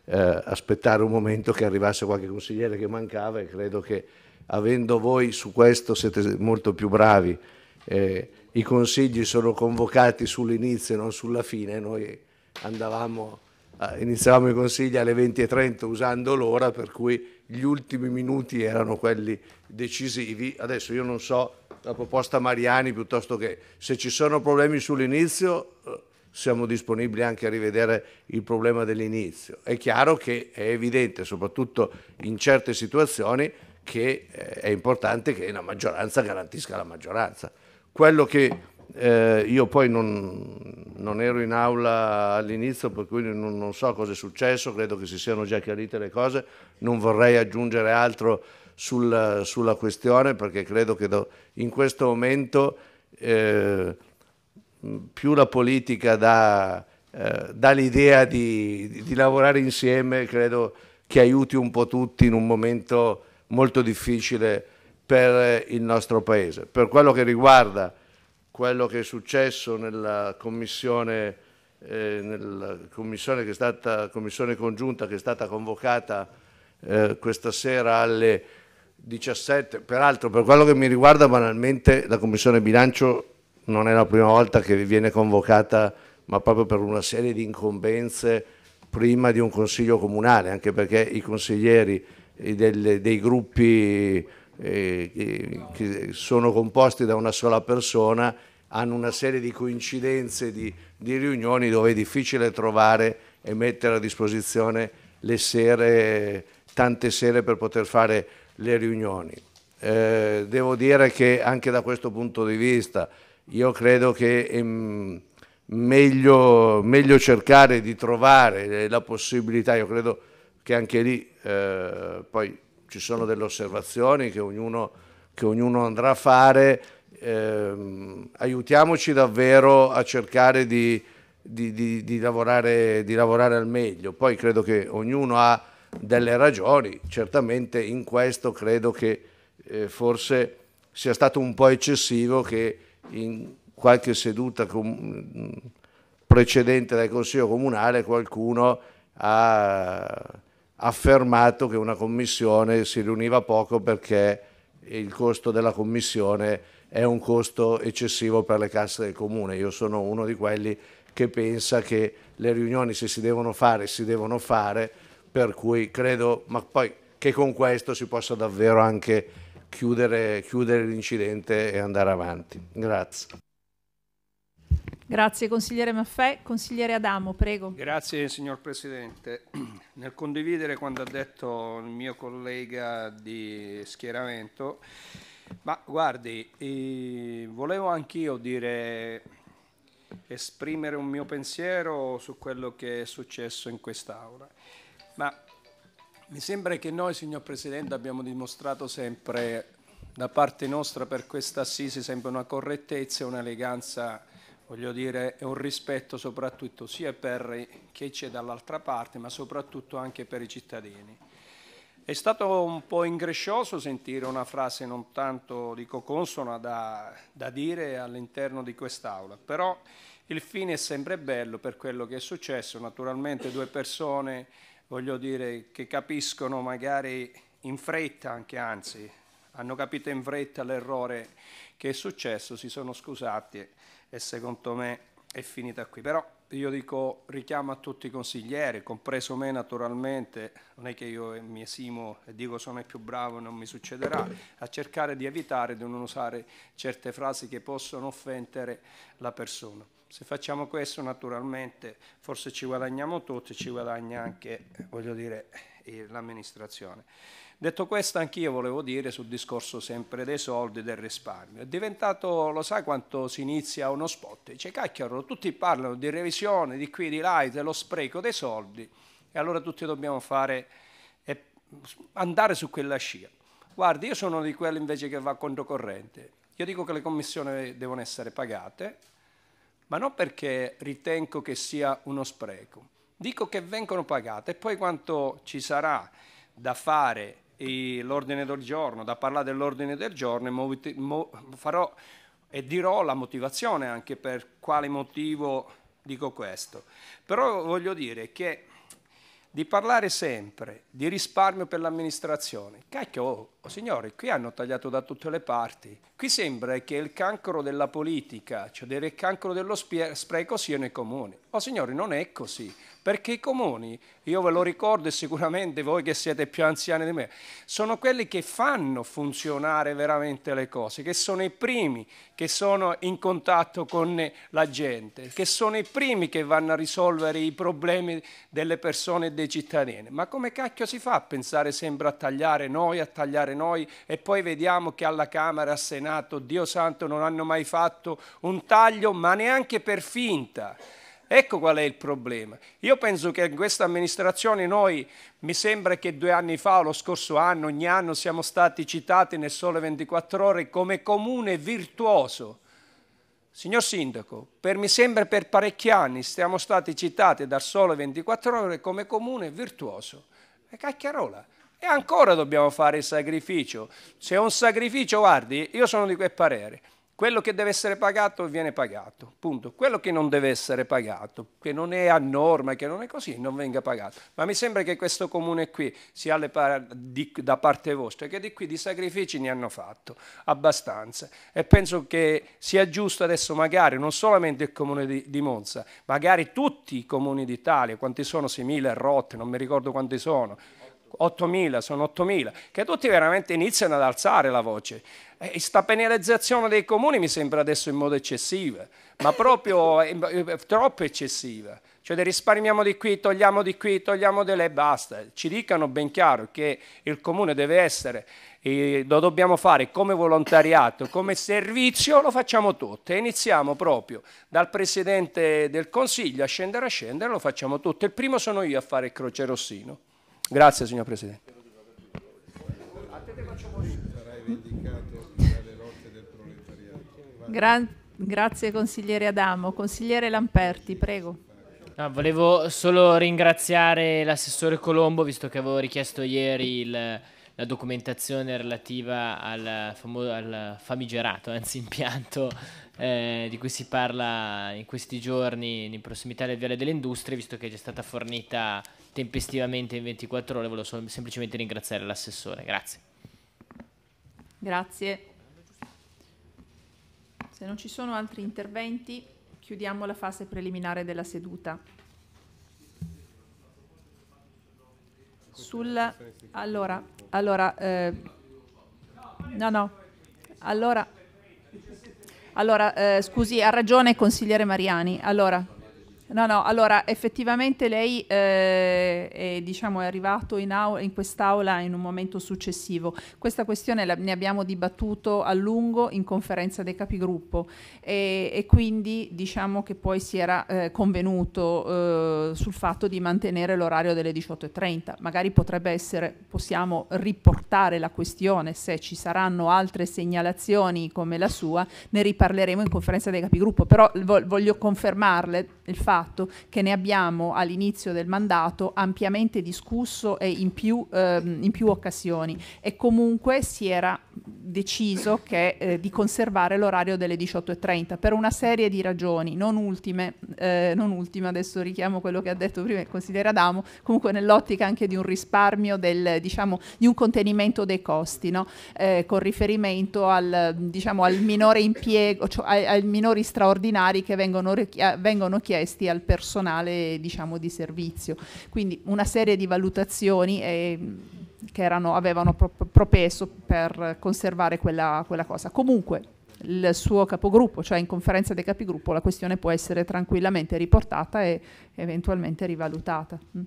eh, aspettare un momento che arrivasse qualche consigliere che mancava e credo che avendo voi su questo siete molto più bravi, eh, i consigli sono convocati sull'inizio e non sulla fine, noi andavamo, eh, iniziavamo i consigli alle 20.30 usando l'ora per cui gli ultimi minuti erano quelli decisivi, adesso io non so la proposta Mariani piuttosto che se ci sono problemi sull'inizio eh, siamo disponibili anche a rivedere il problema dell'inizio. È chiaro che è evidente, soprattutto in certe situazioni, che eh, è importante che la maggioranza garantisca la maggioranza. Quello che eh, io poi non, non, ero in aula all'inizio, per cui non, non so cosa è successo, credo che si siano già chiarite le cose, non vorrei aggiungere altro sul, sulla questione perché credo che do, in questo momento eh, più la politica dà, eh, dà l'idea di, di, lavorare insieme, credo che aiuti un po' tutti in un momento molto difficile per il nostro Paese. Per quello che riguarda quello che è successo nella commissione, eh, nella commissione, che è stata, commissione congiunta che è stata convocata eh, questa sera alle 17, peraltro per quello che mi riguarda banalmente la Commissione Bilancio non è la prima volta che viene convocata, ma proprio per una serie di incombenze prima di un Consiglio Comunale, anche perché i consiglieri dei, dei gruppi eh, che sono composti da una sola persona hanno una serie di coincidenze di, di riunioni dove è difficile trovare e mettere a disposizione le sere, tante sere per poter fare le riunioni. Eh, devo dire che anche da questo punto di vista io credo che è ehm, meglio, meglio cercare di trovare eh, la possibilità, io credo che anche lì eh, poi ci sono delle osservazioni che ognuno, che ognuno andrà a fare, eh, aiutiamoci davvero a cercare di, di, di, lavorare, di lavorare al meglio, poi credo che ognuno ha delle ragioni. Certamente in questo credo che eh, forse sia stato un po' eccessivo che in qualche seduta precedente del Consiglio Comunale qualcuno ha affermato che una commissione si riuniva poco perché il costo della commissione è un costo eccessivo per le casse del comune. Io sono uno di quelli che pensa che le riunioni se si devono fare si devono fare, per cui credo, ma poi che con questo si possa davvero anche chiudere, chiudere l'incidente e andare avanti. Grazie. Grazie consigliere Maffè. Consigliere Adamo, prego. Grazie signor Presidente. Nel condividere quanto ha detto il mio collega di schieramento, ma guardi, eh, volevo anch'io dire, esprimere un mio pensiero su quello che è successo in quest'Aula. Ma mi sembra che noi, signor Presidente, abbiamo dimostrato sempre da parte nostra per questa assise sempre una correttezza e un'eleganza, voglio dire, e un rispetto soprattutto sia per chi c'è dall'altra parte, ma soprattutto anche per i cittadini. È stato un po' ingrescioso sentire una frase non tanto, dico, consona da, da dire all'interno di quest'Aula, però il fine è sempre bello per quello che è successo. Naturalmente due persone voglio dire, che capiscono magari in fretta, anche anzi, hanno capito in fretta l'errore che è successo, si sono scusati e secondo me è finita qui. Però io dico richiamo a tutti i consiglieri, compreso me naturalmente, non è che io mi esimo e dico sono il più bravo, non mi succederà, a cercare di evitare di non usare certe frasi che possono offendere la persona. Se facciamo questo naturalmente forse ci guadagniamo tutti, ci guadagna anche, voglio dire, eh, l'amministrazione. Detto questo, anch'io volevo dire sul discorso sempre dei soldi e del risparmio. È diventato, lo sai quanto si inizia uno spot? Dice, cacchio, tutti parlano di revisione, di qui, di là, dello spreco dei soldi, e allora tutti dobbiamo fare, eh, andare su quella scia. Guardi, io sono di quello invece che va a conto corrente. Io dico che le commissioni devono essere pagate, ma non perché ritengo che sia uno spreco. Dico che vengono pagate e poi quanto ci sarà da fare l'ordine del giorno, da parlare dell'ordine del giorno, farò e dirò la motivazione anche per quale motivo dico questo. Però voglio dire che di parlare sempre di risparmio per l'amministrazione. Cacchio, oh, oh, signori, qui hanno tagliato da tutte le parti. Qui sembra che il cancro della politica, cioè del cancro dello spreco, siano i comuni. Oh signori, non è così perché i comuni, io ve lo ricordo e sicuramente voi che siete più anziani di me, sono quelli che fanno funzionare veramente le cose, che sono i primi che sono in contatto con la gente, che sono i primi che vanno a risolvere i problemi delle persone e dei cittadini. Ma come cacchio si fa a pensare sempre a tagliare noi, a tagliare noi e poi vediamo che alla Camera, al Senato, Dio santo, non hanno mai fatto un taglio, ma neanche per finta. Ecco qual è il problema. Io penso che in questa amministrazione noi, mi sembra che due anni fa o lo scorso anno, ogni anno siamo stati citati nel Sole 24 Ore come comune virtuoso. Signor Sindaco, per, mi sembra per parecchi anni siamo stati citati dal Sole 24 Ore come comune virtuoso. E cacchiarola. E ancora dobbiamo fare il sacrificio. Se è un sacrificio, guardi, io sono di quel parere. Quello che deve essere pagato viene pagato, punto. Quello che non deve essere pagato, che non è a norma, che non è così, non venga pagato. Ma mi sembra che questo comune qui sia di, da parte vostra, che di qui di sacrifici ne hanno fatto abbastanza. E penso che sia giusto adesso magari non solamente il comune di, di Monza, magari tutti i comuni d'Italia, quanti sono, 6.000 rotte, non mi ricordo quanti sono, 8.000, sono 8.000, che tutti veramente iniziano ad alzare la voce. E sta penalizzazione dei comuni mi sembra adesso in modo eccessivo, ma proprio eh, troppo eccessiva. Cioè risparmiamo di qui, togliamo di qui, togliamo delle e basta. Ci dicano ben chiaro che il comune deve essere, eh, lo dobbiamo fare come volontariato, come servizio, lo facciamo tutto. E iniziamo proprio dal Presidente del Consiglio a scendere a scendere, lo facciamo tutto. Il primo sono io a fare il Rossino. Grazie signor Presidente. Gra grazie consigliere Adamo. Consigliere Lamperti, prego. No, volevo solo ringraziare l'assessore Colombo, visto che avevo richiesto ieri il la documentazione relativa al, famo- al famigerato, anzi impianto eh, di cui si parla in questi giorni in prossimità del Viale delle Industrie, visto che è già stata fornita tempestivamente in 24 ore, volevo solo, semplicemente ringraziare l'assessore. Grazie. Grazie. Se non ci sono altri interventi, chiudiamo la fase preliminare della seduta. Sul, allora, allora, eh, no, no, allora, allora eh, scusi, ha ragione il consigliere Mariani. Allora, No, no, allora effettivamente lei eh, è, diciamo, è arrivato in, aula, in, quest'aula in un momento successivo. Questa questione la, ne abbiamo dibattuto a lungo in conferenza dei capigruppo e, e quindi diciamo che poi si era eh, convenuto eh, sul fatto di mantenere l'orario delle 18.30. Magari potrebbe essere, possiamo riportare la questione se ci saranno altre segnalazioni come la sua, ne riparleremo in conferenza dei capigruppo, però voglio confermarle il fatto fatto che ne abbiamo all'inizio del mandato ampiamente discusso e in più, ehm, in più occasioni e comunque si era deciso che, eh, di conservare l'orario delle 18.30 per una serie di ragioni, non ultime, eh, non ultime adesso richiamo quello che ha detto prima il consigliere Adamo, comunque nell'ottica anche di un risparmio, del, diciamo, di un contenimento dei costi, no? eh, con riferimento al, diciamo, al minore impiego, cioè ai, ai minori straordinari che vengono, vengono chiesti al personale diciamo, di servizio. Quindi una serie di valutazioni e eh, che erano, avevano propeso per conservare quella, quella cosa. Comunque il suo capogruppo, cioè in conferenza dei capigruppo, la questione può essere tranquillamente riportata e eventualmente rivalutata. Mm.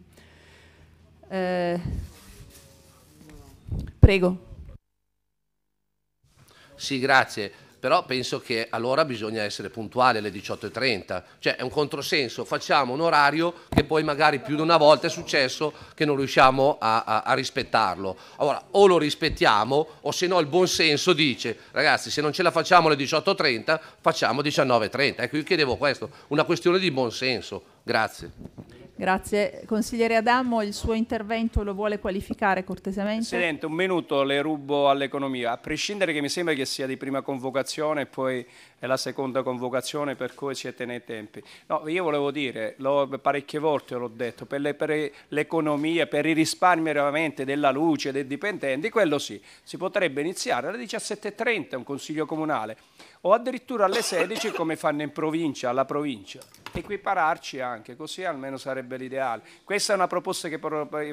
Eh, prego. Sì, grazie però penso che allora bisogna essere puntuali alle 18.30, cioè è un controsenso, facciamo un orario che poi magari più di una volta è successo che non riusciamo a, a, a rispettarlo. Allora o lo rispettiamo o se no il buon senso dice ragazzi se non ce la facciamo alle 18.30 facciamo 19.30, ecco io chiedevo questo, una questione di buon senso, grazie. Grazie. Consigliere Adamo, il suo intervento lo vuole qualificare cortesemente? Presidente, un minuto le rubo all'economia. A prescindere che mi sembra che sia di prima convocazione e poi è la seconda convocazione per cui siete nei tempi. No, io volevo dire, parecchie volte l'ho detto, per, le, per l'economia, per i risparmi veramente della luce, dei dipendenti, quello sì, si potrebbe iniziare alle 17.30 un consiglio comunale o addirittura alle 16 come fanno in provincia, alla provincia. Equipararci anche, così almeno sarebbe l'ideale. Questa è una proposta che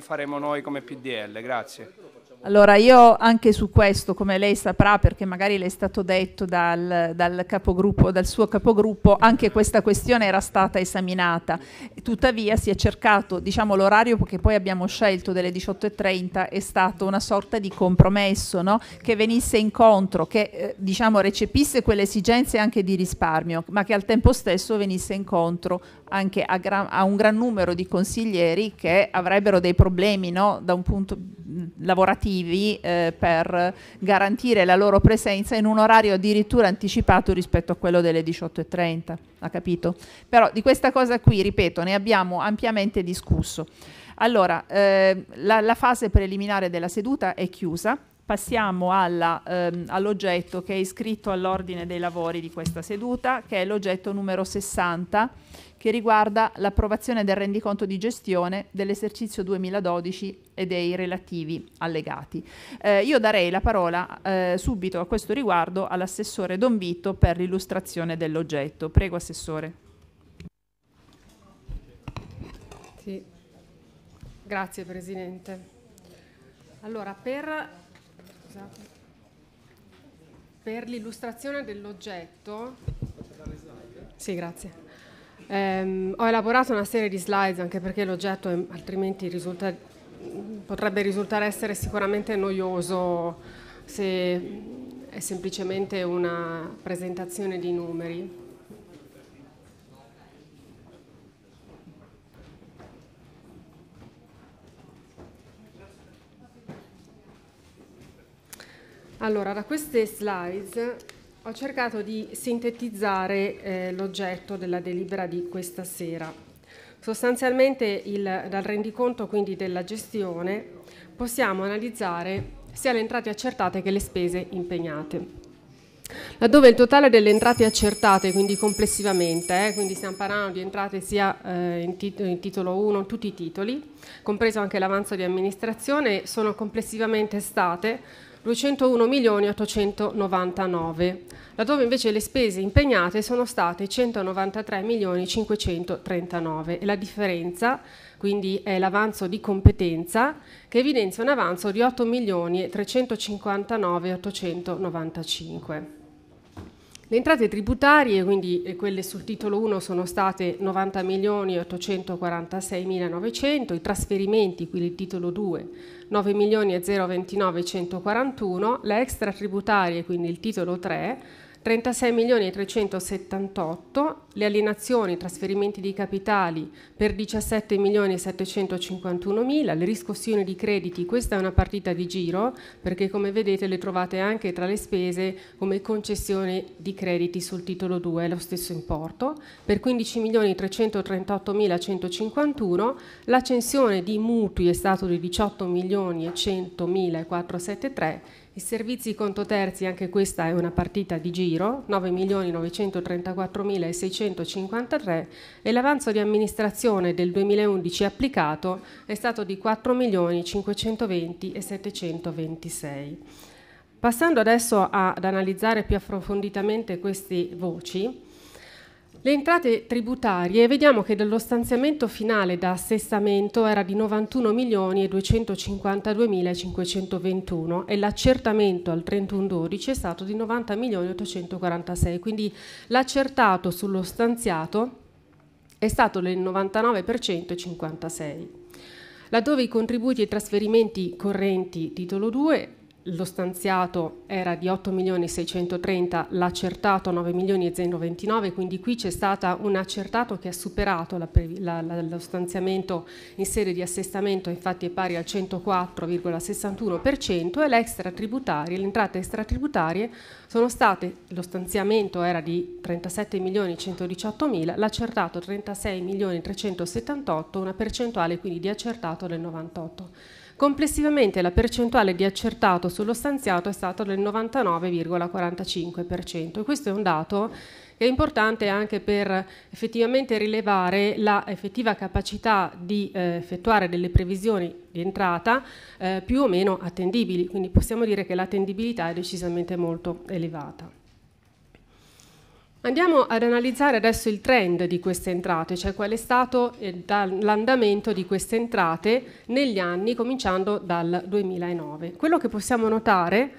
faremo noi come PDL, grazie. Allora io anche su questo, come lei saprà, perché magari le è stato detto dal, dal, dal, suo capogruppo, anche mm. questa questione era stata esaminata. Tuttavia si è cercato, diciamo l'orario che poi abbiamo scelto delle 18.30 è stato una sorta di compromesso no? che venisse incontro, che eh, diciamo recepisse quelle esigenze anche di risparmio, ma che al tempo stesso venisse incontro anche a, gran, a, un gran numero di consiglieri che avrebbero dei problemi no, da un punto lavorativi eh, per garantire la loro presenza in un orario addirittura anticipato rispetto a quello delle 18.30, ha capito? Però di questa cosa qui, ripeto, ne abbiamo ampiamente discusso. Allora, eh, la, la fase preliminare della seduta è chiusa, passiamo ehm, all'oggetto ehm, all che è iscritto all'ordine dei lavori di questa seduta, che è l'oggetto numero 60, che riguarda l'approvazione del rendiconto di gestione dell'esercizio 2012 e dei relativi allegati. Eh, io darei la parola eh, subito a questo riguardo all'assessore Don Vito per l'illustrazione dell'oggetto. Prego, assessore. Sì. Grazie Presidente. Allora, per, per l'illustrazione dell'oggetto... Sì, grazie. Um, ho elaborato una serie di slide anche perché l'oggetto è, altrimenti risulta, potrebbe risultare essere sicuramente noioso se è semplicemente una presentazione di numeri. Allora, da queste slide ho cercato di sintetizzare eh, l'oggetto della delibera di questa sera. Sostanzialmente il, dal rendiconto quindi della gestione possiamo analizzare sia le entrate accertate che le spese impegnate. Laddove il totale delle entrate accertate, quindi complessivamente, eh, quindi stiamo parlando di entrate sia eh, in, tit in titolo 1, tutti i titoli, compreso anche l'avanzo di amministrazione, sono complessivamente state 201 milioni 899, laddove invece le spese impegnate sono state 193 539 e la differenza quindi è l'avanzo di competenza che evidenzia un avanzo di 8 359 895. Le entrate tributarie, quindi quelle sul titolo 1, sono state 90 846 900, i trasferimenti, quindi il titolo 2, 9.029.141, le extra tributarie, quindi il titolo 3, 36 milioni e 378, le alienazioni, trasferimenti di capitali per 17 milioni e 751 mila, le riscossioni di crediti, questa è una partita di giro perché come vedete le trovate anche tra le spese come concessione di crediti sul titolo 2, lo stesso importo, per 15 milioni e 338 mila 151, l'accensione di mutui è stato di 18 milioni e 100 mila 473 i servizi conto terzi, anche questa è una partita di giro, 9.934.653 e l'avanzo di amministrazione del 2011 applicato è stato di 4.520.726. Passando adesso ad analizzare più approfonditamente queste voci, le entrate tributarie vediamo che dello stanziamento finale da assestamento era di 91 milioni e 252.521 e l'accertamento al 31-12 è stato di 90 milioni 846, quindi l'accertato sullo stanziato è stato del 99% e 56. Laddove i contributi e i trasferimenti correnti titolo 2 lo stanziato era di 8.630, l'accertato 9.029, quindi qui c'è stato un accertato che ha superato la, la, la, lo stanziamento in sede di assestamento, infatti è pari al 104,61% e l'extra tributaria, le entrate extra tributarie sono state, lo stanziamento era di 37.118.000, l'accertato 36.378, una percentuale quindi di accertato del 98%. Complessivamente la percentuale di accertato sullo stanziato è stata del 99,45% e questo è un dato che è importante anche per effettivamente rilevare la effettiva capacità di eh, effettuare delle previsioni di entrata eh, più o meno attendibili, quindi possiamo dire che l'attendibilità è decisamente molto elevata. Andiamo ad analizzare adesso il trend di queste entrate, cioè qual è stato eh, l'andamento di queste entrate negli anni, cominciando dal 2009. Quello che possiamo notare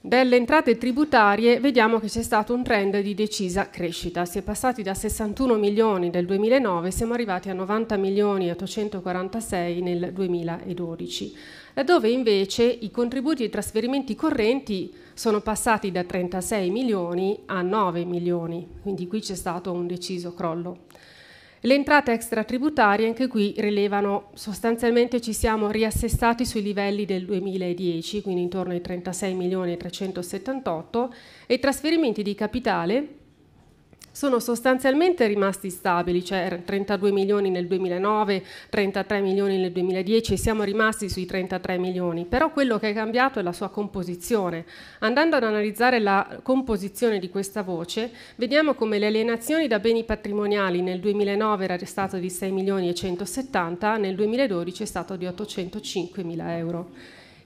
delle entrate tributarie vediamo che c'è stato un trend di decisa crescita. Si è passati da 61 milioni del 2009, siamo arrivati a 90 milioni 846 nel 2012 laddove invece i contributi e i trasferimenti correnti sono passati da 36 milioni a 9 milioni, quindi qui c'è stato un deciso crollo. Le entrate extratributarie anche qui rilevano sostanzialmente ci siamo riassestati sui livelli del 2010, quindi intorno ai 36 milioni e 378, e i trasferimenti di capitale sono sostanzialmente rimasti stabili, cioè 32 er, milioni nel 2009, 33 milioni nel 2010, siamo rimasti sui 33 milioni, però quello che è cambiato è la sua composizione. Andando ad analizzare la composizione di questa voce, vediamo come le alienazioni da beni patrimoniali nel 2009 era stato di 6 milioni e 170, nel 2012 è stato di 805 mila euro.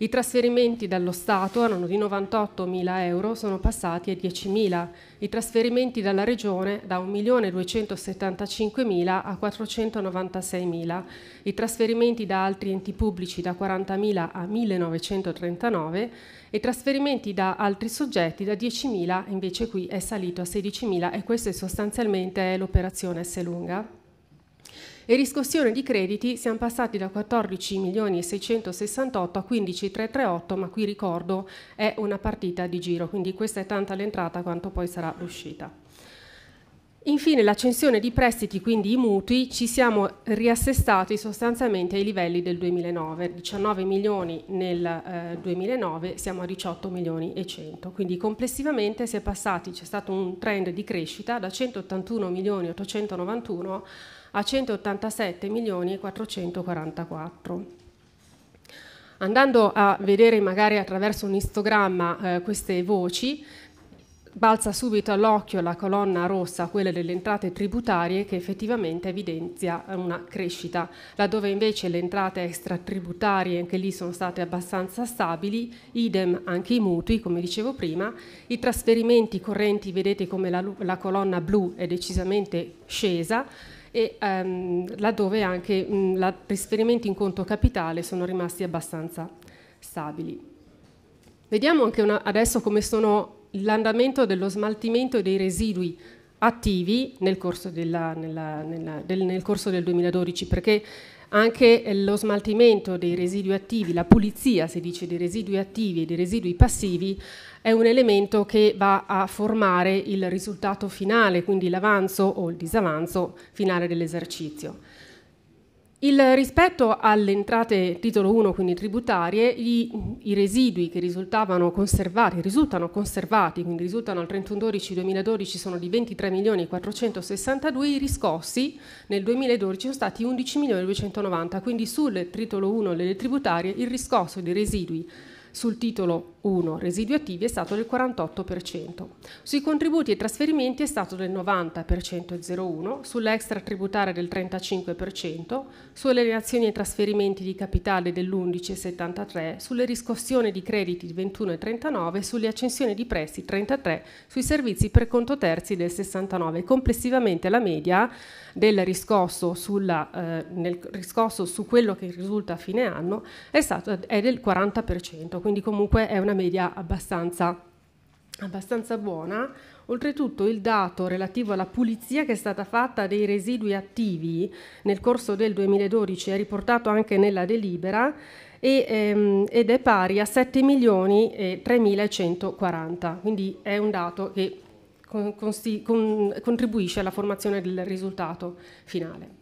I trasferimenti dallo Stato erano di 98.000 euro, sono passati a 10.000. I trasferimenti dalla Regione da 1.275.000 a 496.000. I trasferimenti da altri enti pubblici da 40.000 a 1.939 e i trasferimenti da altri soggetti da 10.000 invece qui è salito a 16.000 e questa sostanzialmente è l'operazione S lunga e riscossione di crediti siamo passati da 14 milioni e 668 a 15 338, ma qui ricordo è una partita di giro, quindi questa è tanta l'entrata quanto poi sarà l'uscita. Infine l'accensione di prestiti, quindi i mutui, ci siamo riassestati sostanzialmente ai livelli del 2009, 19 milioni nel eh, 2009, siamo a 18 milioni e 100, quindi complessivamente si è passati, c'è stato un trend di crescita da 181 milioni 891 a 187 milioni e 444. Andando a vedere magari attraverso un istogramma eh, queste voci, balza subito all'occhio la colonna rossa, quella delle entrate tributarie, che effettivamente evidenzia una crescita, laddove invece le entrate extratributarie anche lì sono state abbastanza stabili, idem anche i mutui, come dicevo prima, i trasferimenti correnti, vedete come la, la colonna blu è decisamente scesa, e ehm, laddove anche i trasferimenti in conto capitale sono rimasti abbastanza stabili. Vediamo anche una, adesso come sono l'andamento dello smaltimento dei residui attivi nel corso, della, nella, nella, del, nel corso del 2012, perché anche lo smaltimento dei residui attivi, la pulizia si dice dei residui attivi e dei residui passivi è un elemento che va a formare il risultato finale, quindi l'avanzo o il disavanzo finale dell'esercizio. Il rispetto alle entrate titolo 1, quindi tributarie, gli, i residui che risultavano conservati, risultano conservati, quindi risultano al 31-12-2012 sono di 23 milioni 462, i riscossi nel 2012 sono stati 11 milioni 290, quindi sul titolo 1 delle tributarie il riscosso dei residui sul titolo 1 residui attivi è stato del 48%. Sui contributi e trasferimenti è stato del 90%,01%, sull'extra tributaria del 35%, sulle reazioni e trasferimenti di capitale dell'11,73, sulle riscossioni di crediti del 21,39, sulle accensioni di prestiti 33, sui servizi per conto terzi del 69. Complessivamente la media del riscosso, sulla, eh, nel riscosso su quello che risulta a fine anno è, stato, è del 40%, quindi comunque è una una media abbastanza, abbastanza buona. Oltretutto il dato relativo alla pulizia che è stata fatta dei residui attivi nel corso del 2012 è riportato anche nella delibera e, ehm, ed è pari a 7 milioni e 3.140, quindi è un dato che con, con, con, contribuisce alla formazione del risultato finale.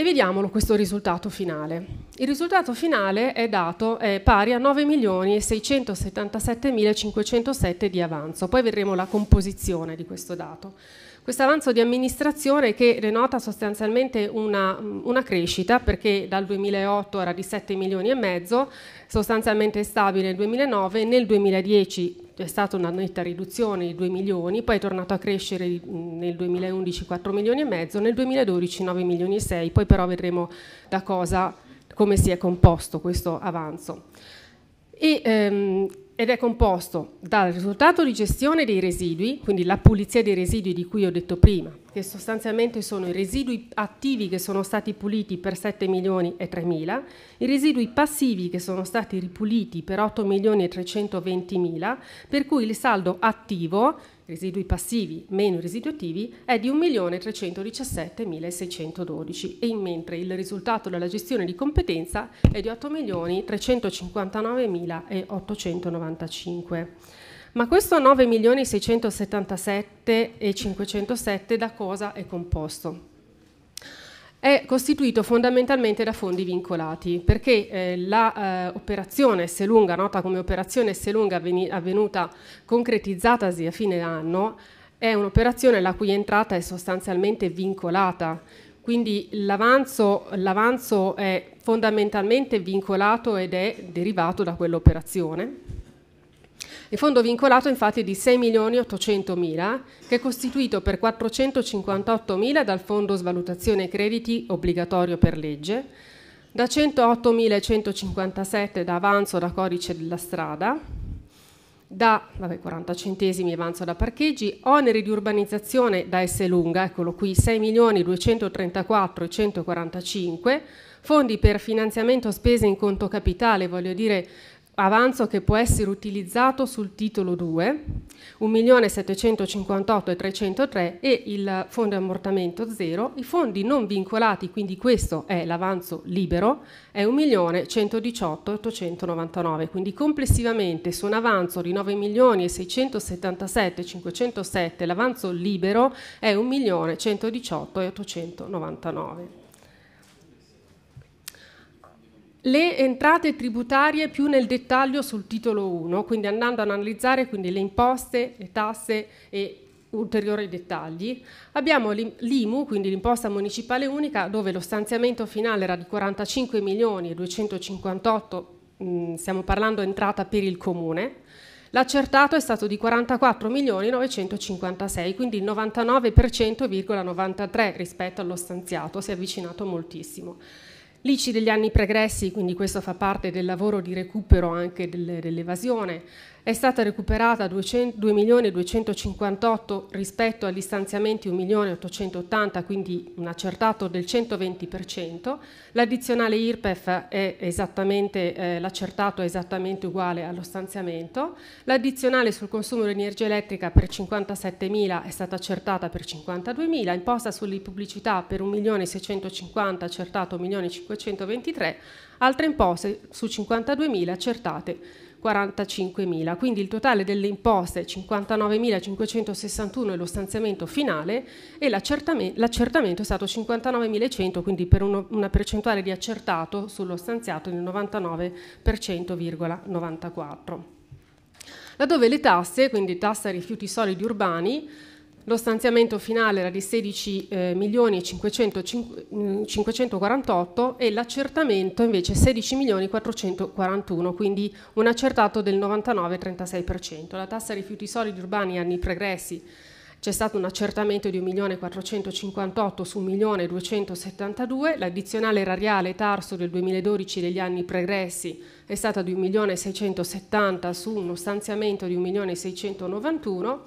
E vediamolo questo risultato finale. Il risultato finale è dato è pari a 9.677.507 di avanzo. Poi vedremo la composizione di questo dato. Questo avanzo di amministrazione che denota sostanzialmente una, una, crescita perché dal 2008 era di 7 milioni e mezzo, sostanzialmente stabile nel 2009, nel 2010 è stata una netta riduzione di 2 milioni, poi è tornato a crescere mm, nel 2011 4 milioni e mezzo, nel 2012 9 milioni e 6, poi però vedremo da cosa, come si è composto questo avanzo. E, ehm, ed è composto dal risultato di gestione dei residui, quindi la pulizia dei residui di cui ho detto prima, che sostanzialmente sono i residui attivi che sono stati puliti per 7 milioni e 3 mila, i residui passivi che sono stati ripuliti per 8 milioni e 320 mila, per cui il saldo attivo, residui passivi meno i residui attivi, è di 1 milione 317 mila e 612 e mentre il risultato della gestione di competenza è di 8 milioni 359 mila e 895. Ma questo 9.677.507 da cosa è composto? È costituito fondamentalmente da fondi vincolati, perché eh, l'operazione eh, Selunga, nota come operazione Selunga avvenuta concretizzatasi a fine anno, è un'operazione la cui entrata è sostanzialmente vincolata, quindi l'avanzo è fondamentalmente vincolato ed è derivato da quell'operazione il fondo vincolato infatti è di 6 milioni 800 mila, che è costituito per 458 mila dal fondo svalutazione crediti obbligatorio per legge, da 108 mila 157 da avanzo da codice della strada, da vabbè, 40 centesimi avanzo da parcheggi, oneri di urbanizzazione da S lunga, eccolo qui, 6 milioni 234 145, fondi per finanziamento spese in conto capitale, voglio dire avanzo che può essere utilizzato sul titolo 2, 1.758.303 e il fondo ammortamento 0, i fondi non vincolati, quindi questo è l'avanzo libero, è 1.118.899, quindi complessivamente su un avanzo di 9.677.507 l'avanzo libero è 1.118.899 le entrate tributarie più nel dettaglio sul titolo 1, quindi andando ad analizzare quindi le imposte, le tasse e ulteriori dettagli. Abbiamo l'IMU, quindi l'imposta municipale unica, dove lo stanziamento finale era di 45 milioni e 258, mh, mhmm, stiamo parlando entrata per il comune. L'accertato è stato di 44 milioni 956, quindi il 99,93 rispetto allo stanziato, si è avvicinato moltissimo. L'ICI degli anni pregressi, quindi questo fa parte del lavoro di recupero anche dell'evasione, è stata recuperata 2.258 rispetto agli stanziamenti 1.880, quindi un accertato del 120%. L'addizionale IRPEF è esattamente, eh, l'accertato è esattamente uguale allo stanziamento. L'addizionale sul consumo di energia elettrica per 57.000 è stata accertata per 52.000, imposta sulle pubblicità per 1.650, accertato 1.523, altre imposte su 52.000 accertate 45.000. Quindi il totale delle imposte è 59.561 è lo stanziamento finale e l'accertamento è stato 59.100, quindi per uno, una percentuale di accertato sullo stanziato del 99,94. Laddove le tasse, quindi tassa rifiuti solidi urbani, lo stanziamento finale era di 16 eh, milioni 548 mm, e l'accertamento invece 16 milioni 441, quindi un accertato del 99,36%. La tassa rifiuti solidi urbani anni pregressi c'è stato un accertamento di 1.458 su 1.272, l'addizionale erariale Tarso del 2012 degli anni pregressi è stata di 1.670 su uno stanziamento di 1.691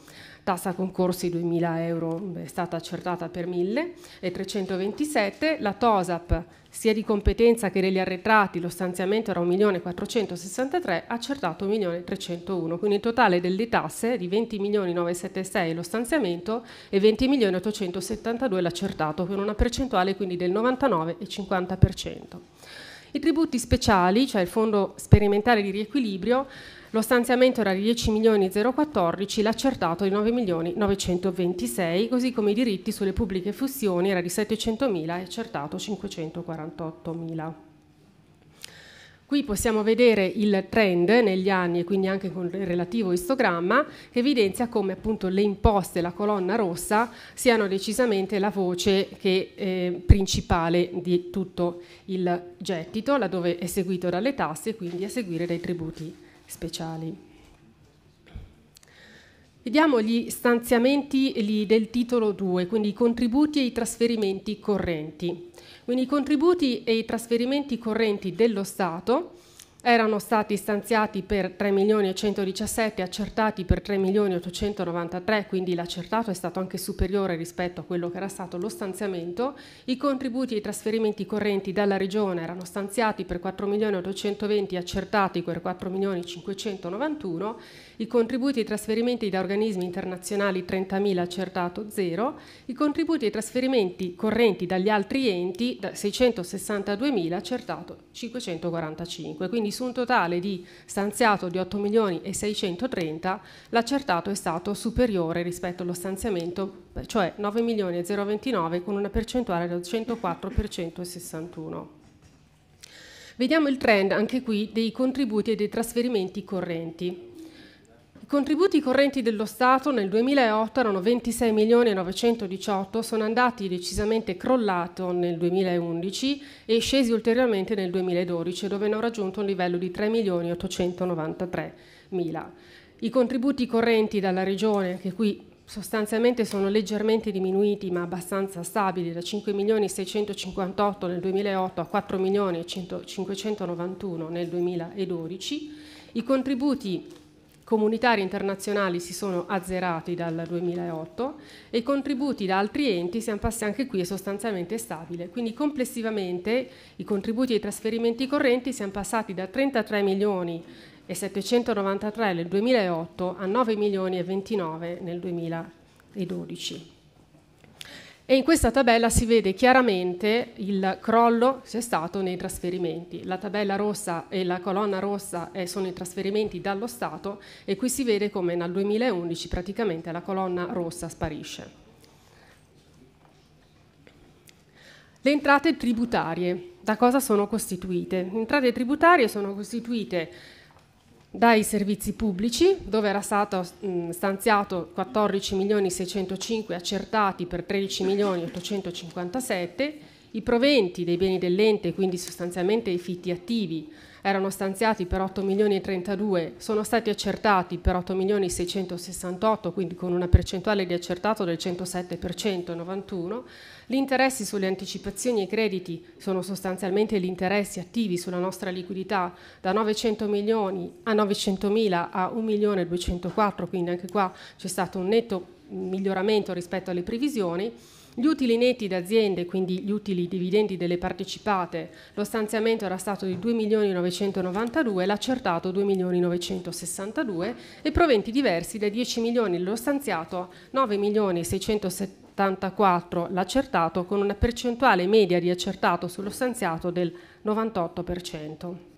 Tassa concorsi 2.000 euro è stata accertata per 1.327. La TOSAP, sia di competenza che degli arretrati, lo stanziamento era 1.463, accertato 1.301. Quindi il totale delle tasse di 20.976 lo stanziamento e 20.872 l'accertato, con una percentuale quindi del 99,50%. I tributi speciali, cioè il Fondo sperimentale di riequilibrio, lo stanziamento era di 10 milioni 014, l'accertato di 9 milioni 926, così come i diritti sulle pubbliche fusioni era di 700 mila e accertato 548 mila. Qui possiamo vedere il trend negli anni e quindi anche con il relativo istogramma che evidenzia come appunto le imposte, la colonna rossa, siano decisamente la voce che, eh, principale di tutto il gettito, laddove è seguito dalle tasse e quindi a seguire dai tributi speciali. Vediamo gli stanziamenti del titolo 2, quindi i contributi e i trasferimenti correnti. Quindi i contributi e i trasferimenti correnti dello Stato erano stati stanziati per 3 milioni e 117, accertati per 3 milioni e 893, quindi l'accertato è stato anche superiore rispetto a quello che era stato lo stanziamento. I contributi e i trasferimenti correnti dalla Regione erano stanziati per 4 milioni e 820, accertati per 4 milioni e 591. I contributi e i trasferimenti da organismi internazionali 30.000, accertato 0. I contributi e i trasferimenti correnti dagli altri enti 662.000, accertato 545. Quindi su un totale di stanziato di 8 milioni e 630, l'accertato è stato superiore rispetto allo stanziamento, cioè 9 milioni e 029 con una percentuale del 104% e 61. Vediamo il trend anche qui dei contributi e dei trasferimenti correnti. I contributi correnti dello Stato nel 2008 erano 26 milioni e 918, sono andati decisamente crollato nel 2011 e scesi ulteriormente nel 2012, dove hanno raggiunto un livello di 3 milioni e 893 mila. I contributi correnti dalla Regione, che qui sostanzialmente sono leggermente diminuiti ma abbastanza stabili da 5 milioni 658 nel 2008 a 4 milioni 591 nel 2012. I contributi comunitari internazionali si sono azzerati dal 2008 e i contributi da altri enti siamo passati anche qui è sostanzialmente stabile. Quindi complessivamente i contributi ai trasferimenti correnti siamo passati da 33 milioni e 793 nel 2008 a 9 milioni e 29 nel 2012. E in questa tabella si vede chiaramente il crollo che c'è stato nei trasferimenti. La tabella rossa e la colonna rossa eh, sono i trasferimenti dallo Stato e qui si vede come nel 2011 praticamente la colonna rossa sparisce. Le entrate tributarie, da cosa sono costituite? Le entrate tributarie sono costituite dai servizi pubblici, dove era stato mm, stanziato 14 milioni 605 accertati per 13 milioni 857, i proventi dei beni dell'ente, quindi sostanzialmente i fitti attivi, erano stanziati per 8 milioni e 32, sono stati accertati per 8 milioni e 668, quindi con una percentuale di accertato del 107%, 91. Gli interessi sulle anticipazioni e crediti sono sostanzialmente gli interessi attivi sulla nostra liquidità da 900 milioni a 900 mila a 1 milione e 204, quindi anche qua c'è stato un netto miglioramento rispetto alle previsioni gli utili netti d'aziende, quindi gli utili dividendi delle partecipate, lo stanziamento era stato di 2.992, l'accertato 2.962 e proventi diversi da 10 milioni lo stanziato, 9.674 l'accertato con una percentuale media di accertato sullo stanziato del 98%.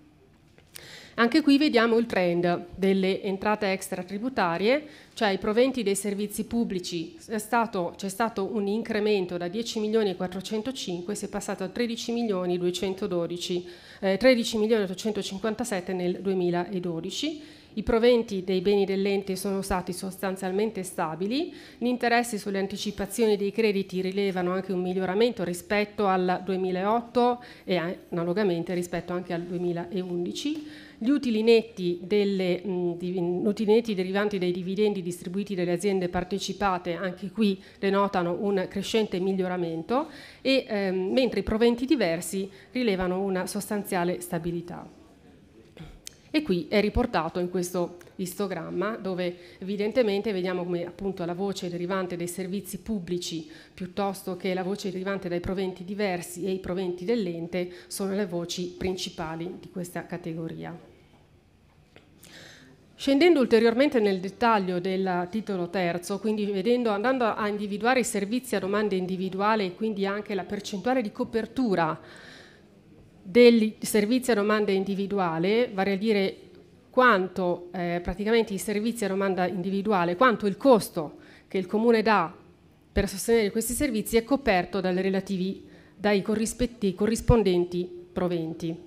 Anche qui vediamo il trend delle entrate extra tributarie, cioè i proventi dei servizi pubblici. Stato, c'è stato un incremento da 10 milioni e 405, si è passato a 13 milioni 212, eh, 13 milioni 857 nel 2012. I proventi dei beni dell'ente sono stati sostanzialmente stabili, gli interessi sulle anticipazioni dei crediti rilevano anche un miglioramento rispetto al 2008 e analogamente rispetto anche al 2011 gli utili netti, delle, mh, utili netti derivanti dai dividendi distribuiti dalle aziende partecipate, anche qui denotano un crescente miglioramento, e, ehm, mentre i proventi diversi rilevano una sostanziale stabilità. E qui è riportato in questo istogramma dove evidentemente vediamo come appunto la voce derivante dai servizi pubblici piuttosto che la voce derivante dai proventi diversi e i proventi dell'ente sono le voci principali di questa categoria. Scendendo ulteriormente nel dettaglio del titolo terzo, quindi vedendo, andando a individuare i servizi a domanda individuale e quindi anche la percentuale di copertura dei servizi a domanda individuale, vale a dire quanto eh, praticamente i servizi a domanda individuale, quanto il costo che il comune dà per sostenere questi servizi è coperto dai corrispondenti proventi.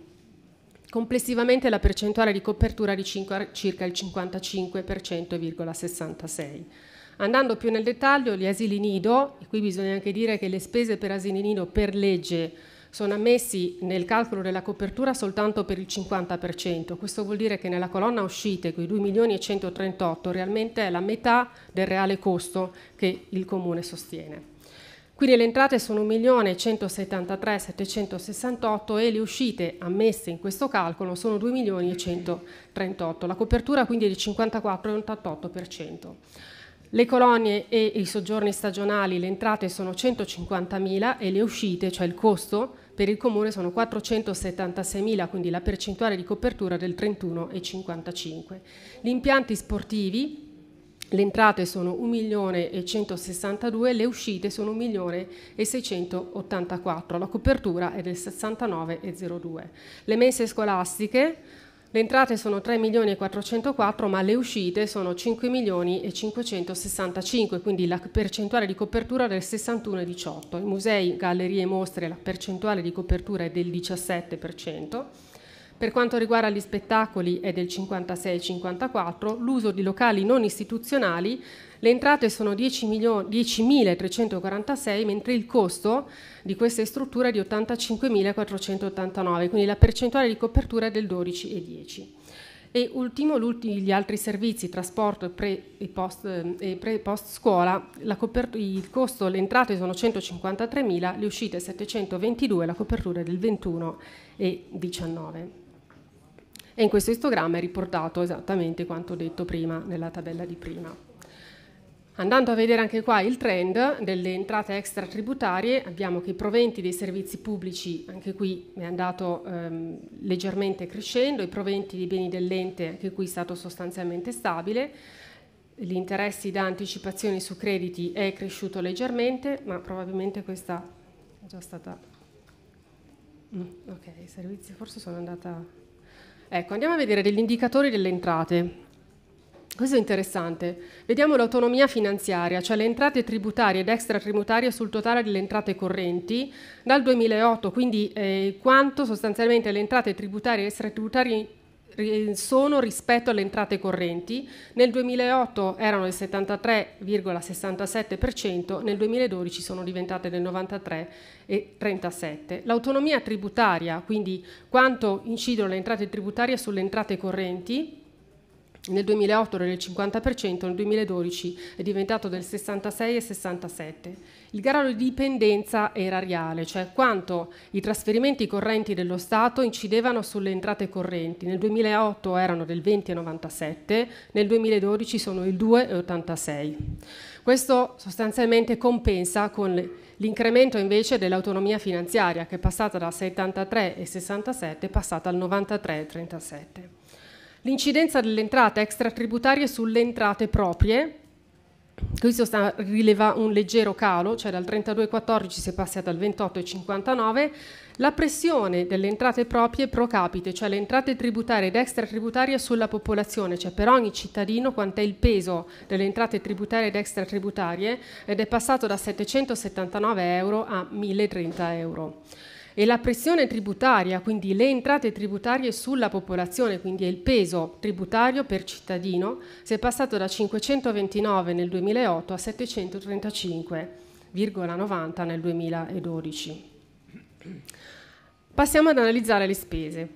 Complessivamente la percentuale di copertura è di circa il 55,66%. Andando più nel dettaglio, gli asili nido, e qui bisogna anche dire che le spese per asili nido per legge sono ammessi nel calcolo della copertura soltanto per il 50%. Questo vuol dire che nella colonna uscite, quei 2 milioni e 138, realmente è la metà del reale costo che il comune sostiene. Quindi le entrate sono 1.173.768 e le uscite ammesse in questo calcolo sono 2.138. La copertura quindi è del 54,88%. Le colonie e i soggiorni stagionali, le entrate sono 150.000 e le uscite, cioè il costo per il comune sono 476.000, quindi la percentuale di copertura del 31,55. Gli impianti sportivi le entrate sono 1.162.000, le uscite sono 1.684.000, la copertura è del 69,02. Le mense scolastiche le entrate sono 3 ma le uscite sono 5 quindi la percentuale di copertura è del 61,18. I musei, gallerie e mostre la percentuale di copertura è del 17%. Per quanto riguarda gli spettacoli è del 56-54, l'uso di locali non istituzionali, le entrate sono 10.346, mentre il costo di queste strutture è di 85.489, quindi la percentuale di copertura è del 12,10. E ultimo, gli altri servizi, trasporto pre e post, eh, pre post scuola, il costo, le entrate sono 153.000, le uscite 722, la copertura è del 21 e 19 e in questo istogramma è riportato esattamente quanto detto prima nella tabella di prima. Andando a vedere anche qua il trend delle entrate extra tributarie, abbiamo che i proventi dei servizi pubblici, anche qui è andato ehm, leggermente crescendo, i proventi dei beni dell'ente, anche qui è stato sostanzialmente stabile, gli interessi da anticipazioni su crediti è cresciuto leggermente, ma probabilmente questa è già stata... Mm, ok, i servizi forse sono andata Ecco, andiamo a vedere degli indicatori delle entrate. Questo è interessante. Vediamo l'autonomia finanziaria, cioè le entrate tributarie ed extratributarie sul totale delle entrate correnti dal 2008, quindi eh, quanto sostanzialmente le entrate tributarie e extratributarie sono rispetto alle entrate correnti, nel 2008 erano del 73,67%, nel 2012 sono diventate del 93,37%. L'autonomia tributaria, quindi quanto incidono le entrate tributarie sulle entrate correnti, nel 2008 era del 50%, nel 2012 è diventato del 66 e 67. Il grado di dipendenza erariale, cioè quanto i trasferimenti correnti dello Stato incidevano sulle entrate correnti. Nel 2008 erano del 20,97, nel 2012 sono il 2,86. Questo sostanzialmente compensa con l'incremento invece dell'autonomia finanziaria che è passata da 73,67 è passata al 93,37. L'incidenza delle entrate extratributarie sulle entrate proprie, questo sta, rileva un leggero calo, cioè dal 32,14 si è passati al 28,59. La pressione delle entrate proprie pro capite, cioè le entrate tributarie ed extratributarie sulla popolazione, cioè per ogni cittadino quant'è il peso delle entrate tributarie ed extratributarie, ed è passato da 779 euro a 1030 euro e la pressione tributaria, quindi le entrate tributarie sulla popolazione, quindi il peso tributario per cittadino, si è passato da 529 nel 2008 a 735,90 nel 2012. Passiamo ad analizzare le spese.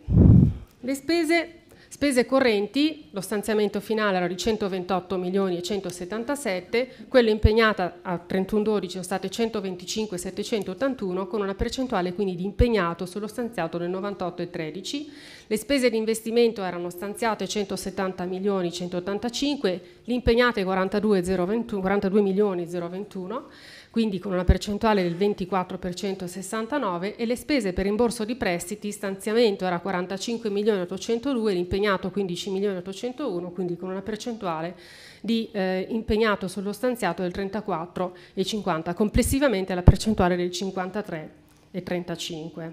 Le spese Spese correnti, lo stanziamento finale era di 128 milioni e 177, quello impegnato a 31-12 sono state 125 781 con una percentuale quindi di impegnato sullo stanziato del 98,13. Le spese di investimento erano stanziate 170 milioni 185, l'impegnate 42, 021, 42 021 quindi con una percentuale del 24,69% e le spese per rimborso di prestiti, stanziamento era 45.802, milioni l'impegnato 15.801, quindi con una percentuale di eh, impegnato sullo stanziato del 34,50, complessivamente la percentuale del 53,35.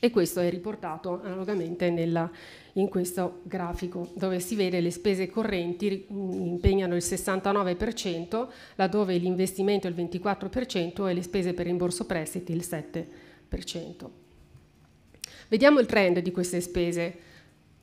E questo è riportato analogamente nella, in questo grafico, dove si vede le spese correnti mm, impegnano il 69%, laddove l'investimento è il 24% e le spese per rimborso prestiti il 7%. Vediamo il trend di queste spese.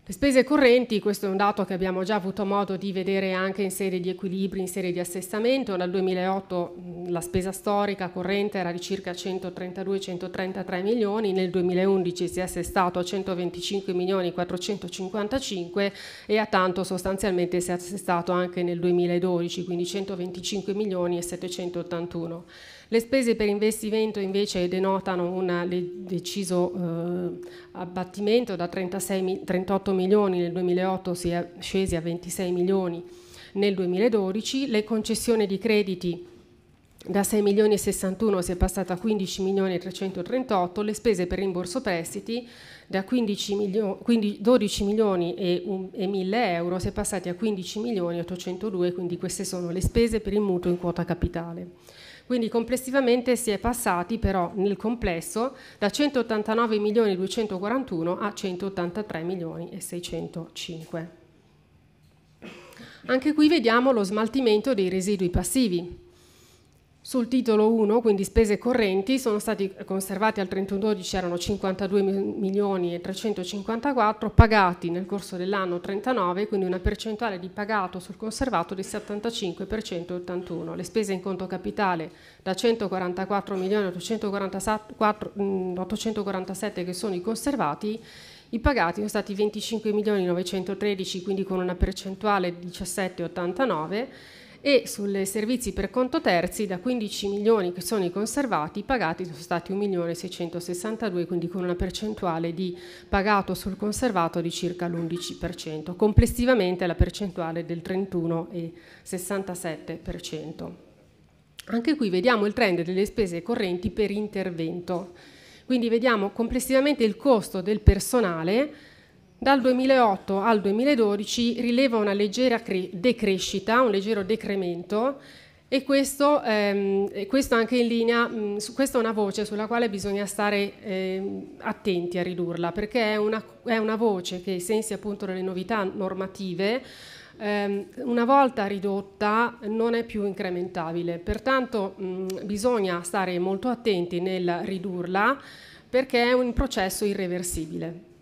Le spese correnti, questo è un dato che abbiamo già avuto modo di vedere anche in serie di equilibri, in serie di assestamento, dal 2008 la spesa storica corrente era di circa 132-133 milioni, nel 2011 si è assestato a 125 milioni 455 e a tanto sostanzialmente si è assestato anche nel 2012, quindi 125 milioni e 781. Le spese per investimento invece denotano un deciso eh, abbattimento da 36, 38 milioni nel 2008 si è scesi a 26 milioni nel 2012, le concessioni di crediti da 6 milioni e 61 si è passata a 15 milioni e 338, le spese per rimborso prestiti da 15 milio- 15, 12 milioni e, un, e 1000 euro si è passati a 15 milioni e 802, quindi queste sono le spese per il mutuo in quota capitale. Quindi complessivamente si è passati però nel complesso da 189 milioni 241 a 183 milioni e 605. Anche qui vediamo lo smaltimento dei residui passivi. Sul titolo 1, quindi spese correnti, sono stati conservati al 31-12 erano 52 milioni e 354, pagati nel corso dell'anno 39, quindi una percentuale di pagato sul conservato del 75,81. Le spese in conto capitale da 144 milioni 847 mm, che sono i conservati i pagati sono stati 25 milioni 913, quindi con una percentuale 17,89 e sui servizi per conto terzi da 15 milioni che sono i conservati, pagati sono stati 1.662, quindi con una percentuale di pagato sul conservato di circa l'11%, complessivamente la percentuale del 31,67%. Anche qui vediamo il trend delle spese correnti per intervento, quindi vediamo complessivamente il costo del personale dal 2008 al 2012 rileva una leggera decrescita, un leggero decremento e questo, ehm, questo anche in linea, mh, mm, su, questa è una voce sulla quale bisogna stare ehm, attenti a ridurla perché è una, è una voce che ai sensi appunto delle novità normative ehm, una volta ridotta non è più incrementabile, pertanto mh, mm, bisogna stare molto attenti nel ridurla perché è un processo irreversibile.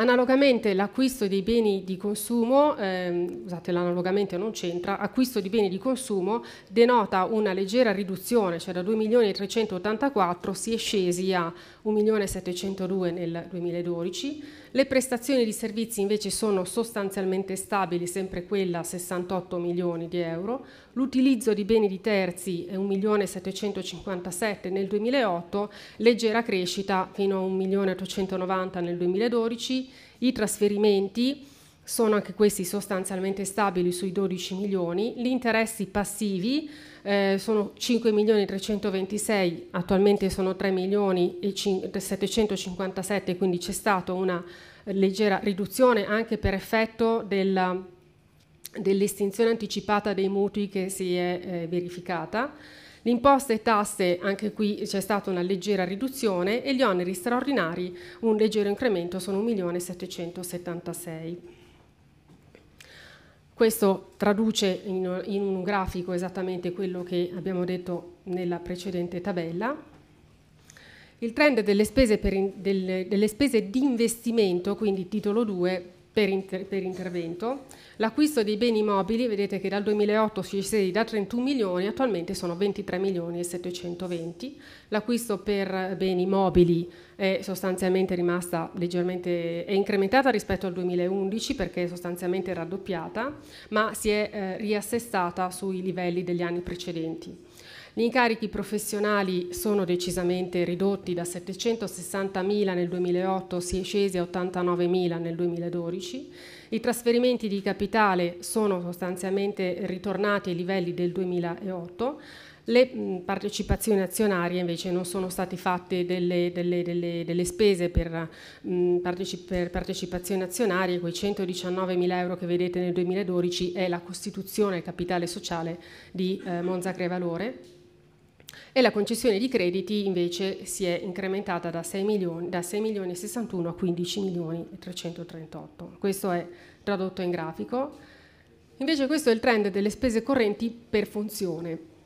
Analogamente l'acquisto dei beni di consumo, ehm, scusate l'analogamente non c'entra, acquisto di beni di consumo denota una leggera riduzione, cioè da 2 si è scesi a 1.702 nel 2012, le prestazioni di servizi invece sono sostanzialmente stabili, sempre quella 68 milioni di euro, l'utilizzo di beni di terzi è 1.757 nel 2008, leggera crescita fino a 1.890 nel 2012, i trasferimenti sono anche questi sostanzialmente stabili sui 12 milioni, gli interessi passivi eh, sono 5.326, attualmente sono 3.757, quindi c'è stata una leggera riduzione anche per effetto del, dell'estinzione anticipata dei mutui che si è eh, verificata. L'imposta e tasse, anche qui c'è stata una leggera riduzione e gli oneri straordinari un leggero incremento sono 1.776. Questo traduce in, in un grafico esattamente quello che abbiamo detto nella precedente tabella. Il trend delle spese, in, delle, delle spese di investimento, quindi titolo 2 per, inter, per intervento, L'acquisto dei beni mobili, vedete che dal 2008 si siede da 31 milioni, attualmente sono 23 milioni e 720. L'acquisto per beni mobili è sostanzialmente rimasta leggermente è incrementata rispetto al 2011 perché è sostanzialmente raddoppiata, ma si è eh, riassestata sui livelli degli anni precedenti. Gli incarichi professionali sono decisamente ridotti, da 760.000 nel 2008 si è scesi a 89.000 nel 2012 i trasferimenti di capitale sono sostanzialmente ritornati ai livelli del 2008. Le partecipazioni azionarie invece non sono state fatte delle, delle, delle, delle spese per, per, partecipazioni azionarie, quei 119 mila euro che vedete nel 2012 è la costituzione capitale sociale di eh, Monza Crevalore e la concessione di crediti invece si è incrementata da 6 milioni, da 6 milioni 61 a 15 milioni 338. Questo è tradotto in grafico. Invece questo è il trend delle spese correnti per funzione.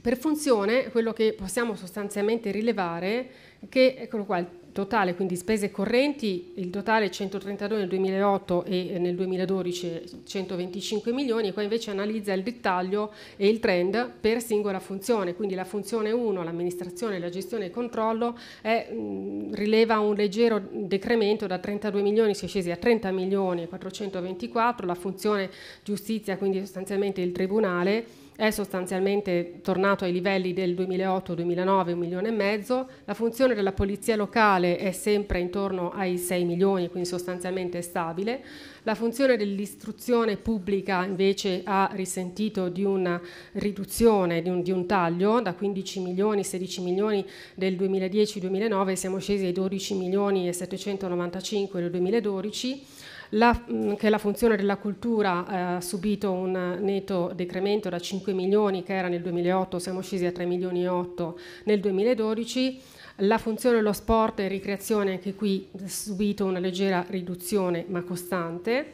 Per funzione quello che possiamo sostanzialmente rilevare è che eccolo qua, il totale, quindi spese correnti, il totale 132 nel 2008 e eh, nel 2012 125 milioni e qua invece analizza il dettaglio e il trend per singola funzione, quindi la funzione 1, l'amministrazione, la gestione e il controllo, è, mm, rileva un leggero decremento da 32 milioni si è scesi a 30 milioni e 424, la funzione giustizia, quindi sostanzialmente il tribunale, è sostanzialmente tornato ai livelli del 2008-2009, un milione e mezzo, la funzione della polizia locale è sempre intorno ai 6 milioni, quindi sostanzialmente è stabile, la funzione dell'istruzione pubblica invece ha risentito di una riduzione, di un, di un taglio, da 15 milioni, 16 milioni del 2010-2009 siamo scesi ai 12 milioni e 795 del 2012, la, che la funzione della cultura eh, ha subito un netto decremento da 5 milioni che era nel 2008, siamo scesi a 3 milioni e 8 nel 2012. La funzione dello sport e ricreazione anche qui ha subito una leggera riduzione ma costante.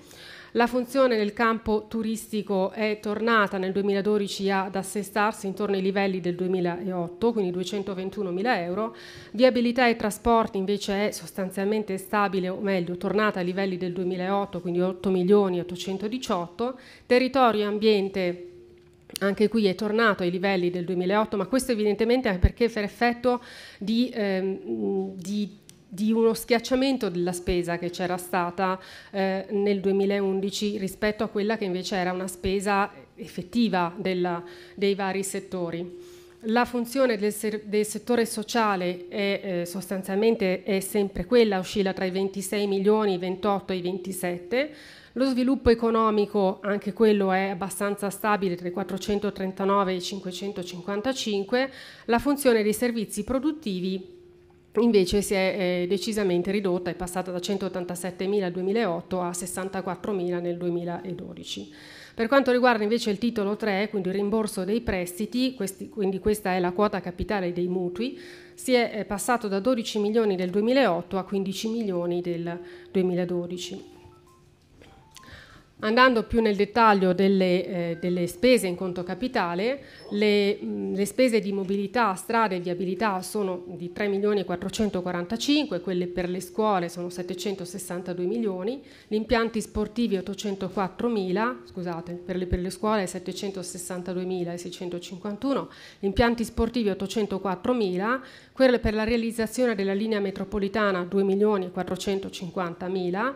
La funzione nel campo turistico è tornata nel 2012 ad assestarsi intorno ai livelli del 2008, quindi 221.000 euro. Viabilità e trasporti invece è sostanzialmente stabile, o meglio, tornata ai livelli del 2008, quindi 8.818. Territorio e ambiente anche qui è tornato ai livelli del 2008, ma questo evidentemente anche perché per effetto di, ehm, di di uno schiacciamento della spesa che c'era stata eh, nel 2011 rispetto a quella che invece era una spesa effettiva della, dei vari settori. La funzione del, del settore sociale è eh, sostanzialmente è sempre quella, oscilla tra i 26 milioni, i 28 e i 27. Lo sviluppo economico, anche quello è abbastanza stabile tra i 439 e i 555. La funzione dei servizi produttivi invece si è eh, decisamente ridotta, è passata da 187.000 nel 2008 a 64.000 nel 2012. Per quanto riguarda invece il titolo 3, quindi il rimborso dei prestiti, questi, quindi questa è la quota capitale dei mutui, si è passato da 12 milioni del 2008 a 15 milioni del 2012. Andando più nel dettaglio delle, eh, delle spese in conto capitale, le, mh, le, spese di mobilità, strade e viabilità sono di 3 milioni 445, quelle per le scuole sono 762 milioni, gli impianti sportivi 804 mila, scusate, per le, per le scuole 762 mila e 651, gli impianti sportivi 804 mila, quelle per la realizzazione della linea metropolitana 2 milioni 450 mila,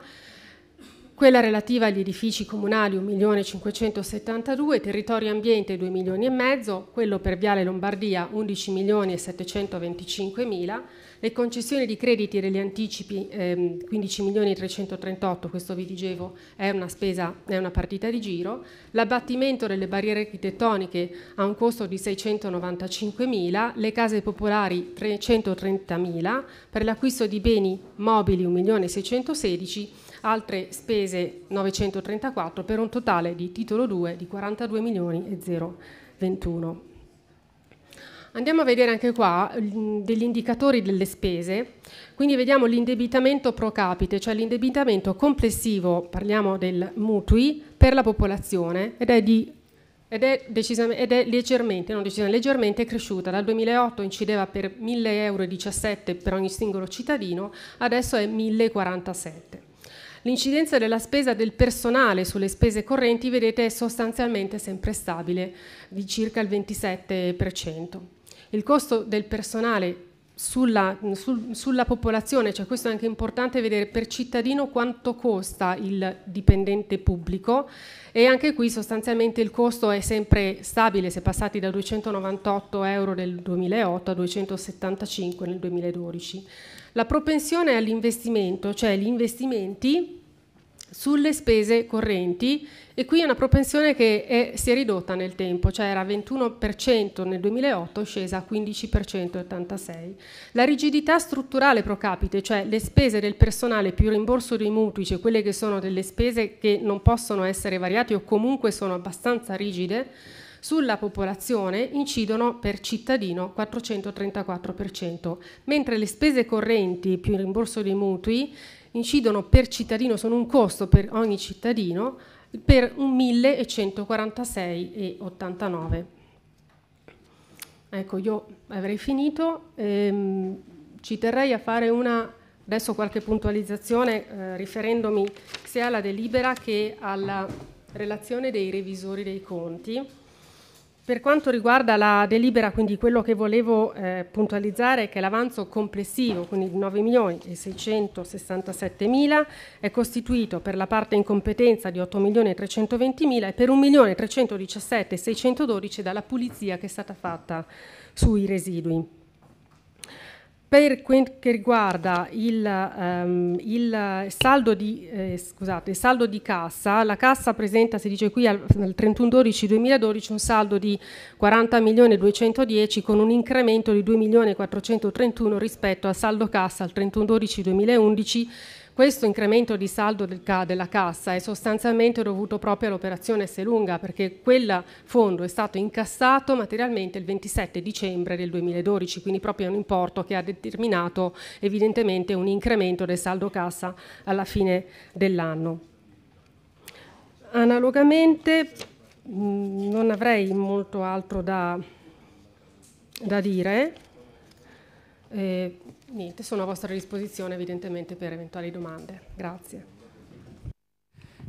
quella relativa agli edifici comunali 1.572, territorio ambiente 2 milioni e mezzo, quello per Viale Lombardia 11 milioni e 725 mila, le concessioni di crediti degli anticipi ehm, 15 milioni e 338, questo vi dicevo è una spesa, è una partita di giro, l'abbattimento delle barriere architettoniche a un costo di 695 mila, le case popolari 330 mila, per l'acquisto di beni mobili 1 milione e 616 altre spese 934 per un totale di titolo 2 di 42 milioni e 021. Andiamo a vedere anche qua mm, degli indicatori delle spese, quindi vediamo l'indebitamento pro capite, cioè l'indebitamento complessivo, parliamo del mutui, per la popolazione ed è di ed è, ed è, leggermente, non decisa, leggermente cresciuta. Dal 2008 incideva per 1.017 euro per ogni singolo cittadino, adesso è 1.047. L'incidenza della spesa del personale sulle spese correnti, vedete, è sostanzialmente sempre stabile, di circa il 27%. Il costo del personale sulla, sul, sulla, popolazione, cioè questo è anche importante vedere per cittadino quanto costa il dipendente pubblico e anche qui sostanzialmente il costo è sempre stabile, si è passati da 298 euro nel 2008 a 275 nel 2012 la propensione all'investimento, cioè gli investimenti sulle spese correnti e qui è una propensione che è, si è ridotta nel tempo, cioè era 21% nel 2008, scesa a 15% 86. La rigidità strutturale pro capite, cioè le spese del personale più rimborso dei mutui, cioè quelle che sono delle spese che non possono essere variate o comunque sono abbastanza rigide, sulla popolazione incidono per cittadino 434%, mentre le spese correnti più il rimborso dei mutui incidono per cittadino, sono un costo per ogni cittadino, per 1146,89. Ecco, io avrei finito. Ehm, ci terrei a fare una adesso qualche puntualizzazione eh, riferendomi sia alla delibera che alla relazione dei revisori dei conti. Per quanto riguarda la delibera, quindi quello che volevo eh, puntualizzare è che l'avanzo complessivo, quindi di 9 milioni e 667 mila, è costituito per la parte in competenza di 8 milioni e 320 mila e per 1 milione 317 612 dalla pulizia che è stata fatta sui residui. Per quel che riguarda il, um, il, saldo di, eh, scusate, il, saldo di, cassa, la cassa presenta, si dice qui, al, al 31-12-2012 un saldo di 40.210 con un incremento di 2.431 rispetto al saldo cassa al 31-12-2011 questo incremento di saldo del ca della cassa è sostanzialmente dovuto proprio all'operazione Selunga perché quel fondo è stato incassato materialmente il 27 dicembre del 2012, quindi proprio un importo che ha determinato evidentemente un incremento del saldo cassa alla fine dell'anno. Analogamente mh, mm, non avrei molto altro da, da dire. Eh, Niente, sono a vostra disposizione evidentemente per eventuali domande. Grazie.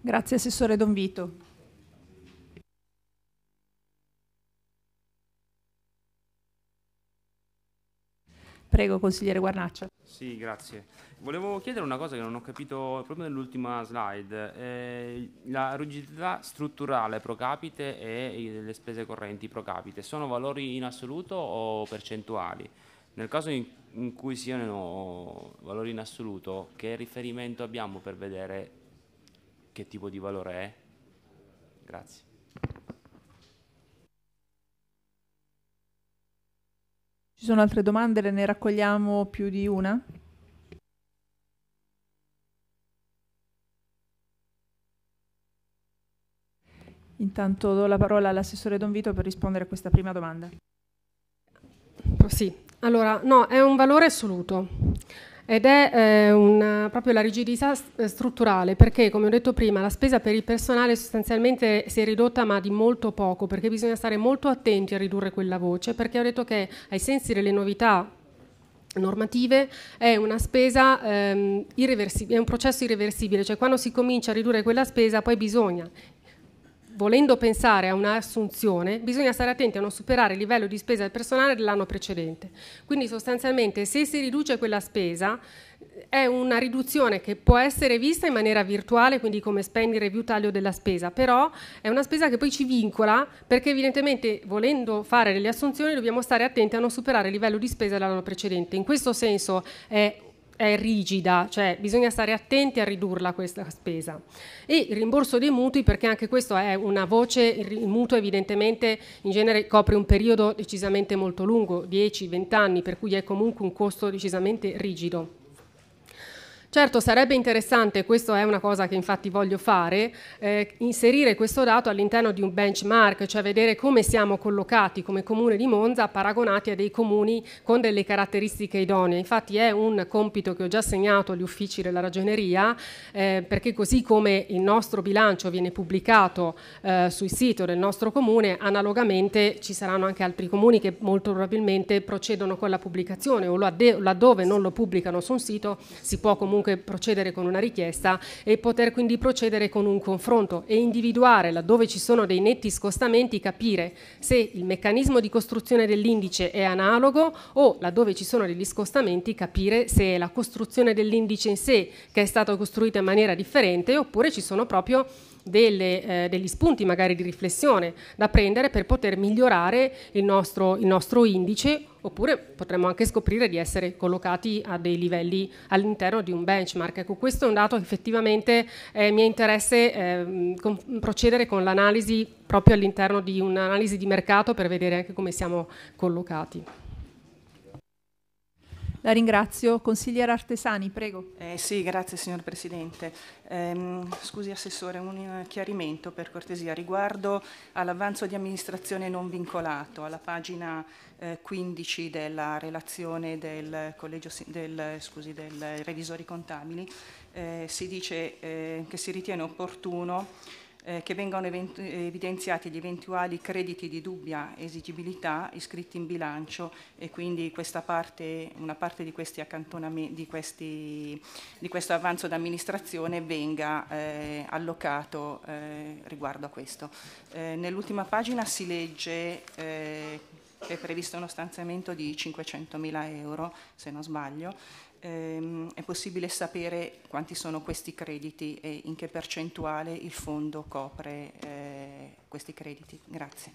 Grazie Assessore Don Vito. Prego, consigliere Guarnaccia. Sì, grazie. Volevo chiedere una cosa che non ho capito proprio nell'ultima slide. Eh, la rigidità strutturale pro capite e le spese correnti pro capite sono valori in assoluto o percentuali? Nel caso in, in cui siano valori in assoluto, che riferimento abbiamo per vedere che tipo di valore è? Grazie. Ci sono altre domande, ne raccogliamo più di una? Intanto do la parola all'assessore Don Vito per rispondere a questa prima domanda. Sì, allora, no, è un valore assoluto ed è eh, una, proprio la rigidità eh, strutturale, perché come ho detto prima la spesa per il personale sostanzialmente si è ridotta ma di molto poco, perché bisogna stare molto attenti a ridurre quella voce, perché ho detto che ai sensi delle novità normative è una spesa ehm, irreversibile, è un processo irreversibile, cioè quando si comincia a ridurre quella spesa poi bisogna volendo pensare a un'assunzione, bisogna stare attenti a non superare il livello di spesa del personale dell'anno precedente. Quindi sostanzialmente se si riduce quella spesa è una riduzione che può essere vista in maniera virtuale, quindi come spendere più taglio della spesa, però è una spesa che poi ci vincola perché evidentemente volendo fare delle assunzioni dobbiamo stare attenti a non superare il livello di spesa dell'anno precedente. In questo senso è è rigida, cioè bisogna stare attenti a ridurla questa spesa. E il rimborso dei mutui, perché anche questo è una voce, il mutuo evidentemente in genere copre un periodo decisamente molto lungo, 10-20 anni, per cui è comunque un costo decisamente rigido. Certo, sarebbe interessante, questa è una cosa che infatti voglio fare, eh, inserire questo dato all'interno di un benchmark, cioè vedere come siamo collocati come comune di Monza paragonati a dei comuni con delle caratteristiche idonee. Infatti è un compito che ho già segnato agli uffici della ragioneria, eh, perché così come il nostro bilancio viene pubblicato eh, sul sito del nostro comune, analogamente ci saranno anche altri comuni che molto probabilmente procedono con la pubblicazione o laddove non lo pubblicano su un sito si può comunque comunque procedere con una richiesta e poter quindi procedere con un confronto e individuare laddove ci sono dei netti scostamenti, capire se il meccanismo di costruzione dell'indice è analogo o laddove ci sono degli scostamenti capire se è la costruzione dell'indice in sé che è stata costruita in maniera differente oppure ci sono proprio delle, eh, degli spunti magari di riflessione da prendere per poter migliorare il nostro, il nostro indice oppure potremmo anche scoprire di essere collocati a dei livelli all'interno di un benchmark. Ecco, questo è un dato che effettivamente eh, mi interessa eh, procedere con l'analisi proprio all'interno di un'analisi di mercato per vedere anche come siamo collocati. La ringrazio. Consigliera Artesani, prego. Eh, sì, grazie signor Presidente. Eh, scusi Assessore, un eh, chiarimento per cortesia riguardo all'avanzo di amministrazione non vincolato, alla pagina 15 eh, della relazione del, collegio, del, scusi, del revisori contabili, eh, si dice eh, che si ritiene opportuno che vengano evidenziati gli eventuali crediti di dubbia esigibilità iscritti in bilancio e quindi questa parte, una parte di, questi di, questi, di questo avanzo d'amministrazione venga eh, allocato eh, riguardo a questo. Eh, nell'ultima pagina si legge che è previsto uno stanziamento di 500.000 euro, se non sbaglio. Ehm, è possibile sapere quanti sono questi crediti e in che percentuale il fondo copre eh, questi crediti? Grazie.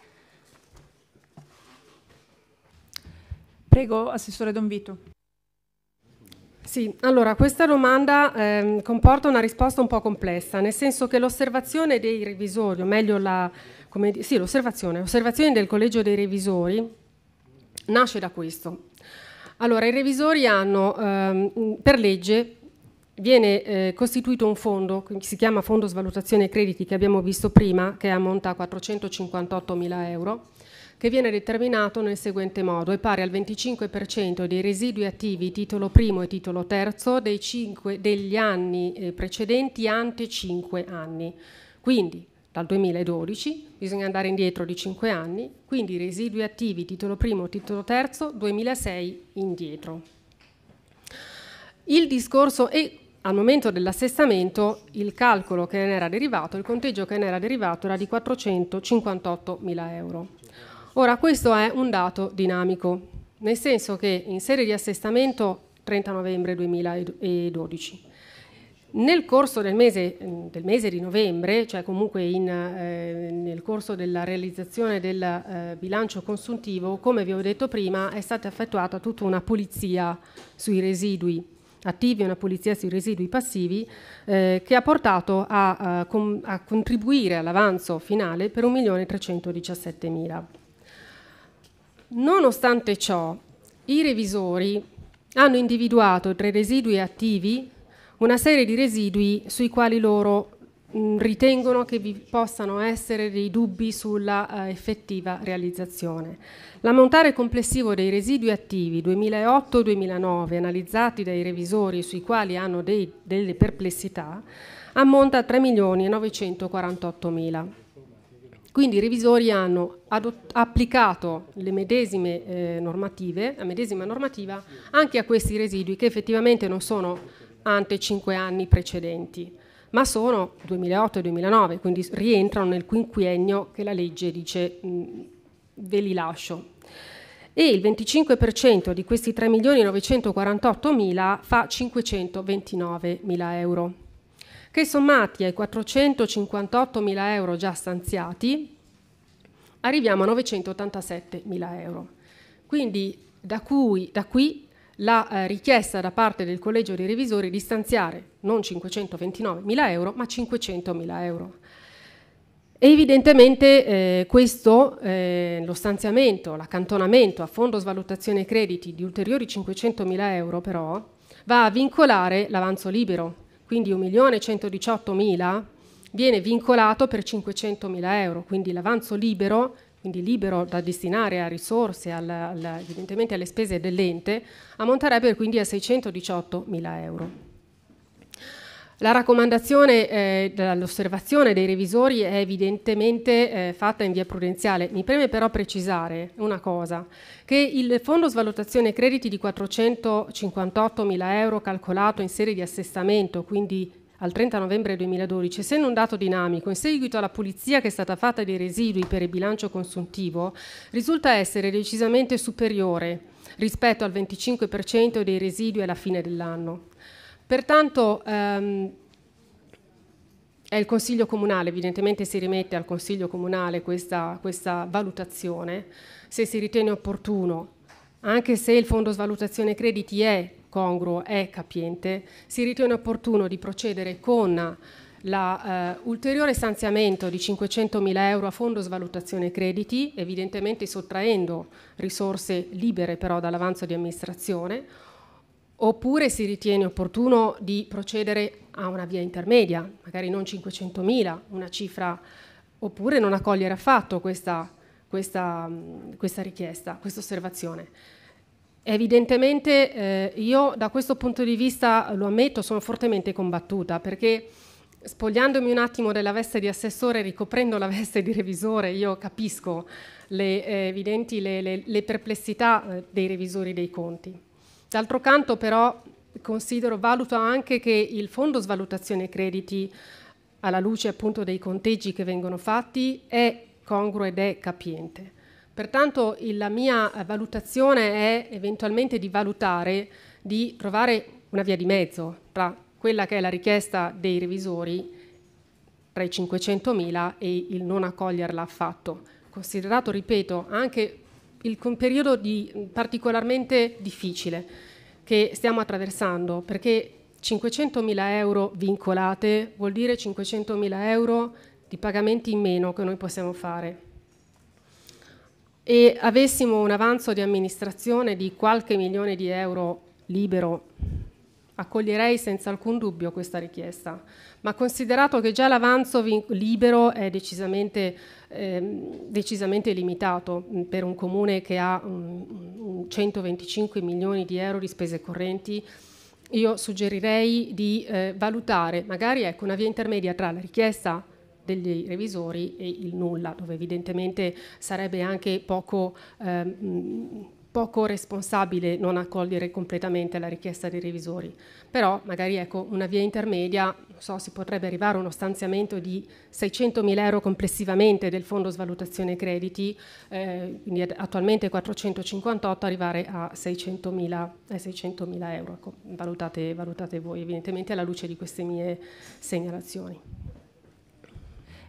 Prego, Assessore Don Vito. Sì, allora questa domanda eh, comporta una risposta un po' complessa, nel senso che l'osservazione dei revisori, o meglio la come, sì, l'osservazione, l'osservazione del collegio dei revisori nasce da questo. Allora, i revisori hanno, ehm, per legge, viene eh, costituito un fondo, si chiama Fondo Svalutazione Crediti, che abbiamo visto prima, che ammonta a 458 mila euro, che viene determinato nel seguente modo, è pari al 25% dei residui attivi titolo primo e titolo terzo dei cinque, degli anni eh, precedenti ante 5 anni. Quindi dal 2012, bisogna andare indietro di 5 anni, quindi residui attivi titolo primo, titolo terzo, 2006 indietro. Il discorso e al momento dell'assestamento il calcolo che ne era derivato, il conteggio che ne era derivato era di 458 mila euro. Ora questo è un dato dinamico, nel senso che in serie di assestamento 30 novembre 2012 nel corso del mese, del mese, di novembre, cioè comunque in, eh, nel corso della realizzazione del eh, bilancio consuntivo, come vi ho detto prima, è stata effettuata tutta una pulizia sui residui attivi e una pulizia sui residui passivi eh, che ha portato a, a, eh, com- a contribuire all'avanzo finale per 1.317.000. Nonostante ciò, i revisori hanno individuato tra i residui attivi una serie di residui sui quali loro mm, ritengono che vi possano essere dei dubbi sulla eh, effettiva realizzazione. L'ammontare complessivo dei residui attivi 2008-2009 analizzati dai revisori sui quali hanno dei, delle perplessità ammonta a 3.948.000. Quindi i revisori hanno applicato le medesime eh, normative, la medesima normativa anche a questi residui che effettivamente non sono ante cinque anni precedenti, ma sono 2008 e 2009, quindi rientrano nel quinquennio che la legge dice ve li lascio. E il 25% di questi 3.948.000 fa 529.000 euro, che sommati ai 458.000 euro già stanziati, arriviamo a 987.000 euro. Quindi da, cui, da qui la eh, richiesta da parte del Collegio dei Revisori di stanziare non 529.000 euro ma 500.000 euro. evidentemente eh, questo, eh, lo stanziamento, l'accantonamento a fondo svalutazione crediti di ulteriori 500.000 euro però, va a vincolare l'avanzo libero, quindi 1.118.000 viene vincolato per 500.000 euro, quindi l'avanzo libero quindi libero da destinare a risorse, al, al, evidentemente alle spese dell'ente, ammonterebbe quindi a 618 mila euro. La raccomandazione eh, dall'osservazione dei revisori è evidentemente eh, fatta in via prudenziale. Mi preme però precisare una cosa, che il fondo svalutazione crediti di 458 mila euro calcolato in serie di assestamento, quindi al 30 novembre 2012, essendo un dato dinamico, in seguito alla pulizia che è stata fatta dei residui per il bilancio consuntivo, risulta essere decisamente superiore rispetto al 25% dei residui alla fine dell'anno. Pertanto ehm, è il Consiglio Comunale, evidentemente si rimette al Consiglio Comunale questa, questa valutazione, se si ritiene opportuno, anche se il Fondo Svalutazione Crediti è congruo e capiente, si ritiene opportuno di procedere con l'ulteriore eh, stanziamento di 500.000 euro a fondo svalutazione crediti, evidentemente sottraendo risorse libere però dall'avanzo di amministrazione, oppure si ritiene opportuno di procedere a una via intermedia, magari non 500.000, una cifra, oppure non accogliere affatto questa, questa, questa richiesta, questa osservazione. Evidentemente eh, io da questo punto di vista, eh, lo ammetto, sono fortemente combattuta perché spogliandomi un attimo della veste di assessore e ricoprendo la veste di revisore, io capisco le eh, evidenti le, le, le perplessità eh, dei revisori dei conti. D'altro canto però considero, valuto anche che il fondo svalutazione crediti, alla luce appunto dei conteggi che vengono fatti, è congruo ed è capiente. Pertanto la mia eh, valutazione è eventualmente di valutare, di trovare una via di mezzo tra quella che è la richiesta dei revisori tra i 500.000 e il non accoglierla affatto, considerato, ripeto, anche il periodo di, particolarmente difficile che stiamo attraversando, perché 500.000 euro vincolate vuol dire 500.000 euro di pagamenti in meno che noi possiamo fare e avessimo un avanzo di amministrazione di qualche milione di euro libero, accoglierei senza alcun dubbio questa richiesta, ma considerato che già l'avanzo libero è decisamente, ehm, decisamente, limitato mm, per un comune che ha um, 125 milioni di euro di spese correnti, io suggerirei di eh, valutare magari ecco, una via intermedia tra la richiesta degli revisori e il nulla, dove evidentemente sarebbe anche poco, ehm, poco responsabile non accogliere completamente la richiesta dei revisori. Però magari ecco, una via intermedia, non so, si potrebbe arrivare a uno stanziamento di 600 mila euro complessivamente del fondo svalutazione crediti, eh, quindi attualmente 458, arrivare a 600.000 eh, euro. Ecco, valutate, valutate voi, evidentemente alla luce di queste mie segnalazioni.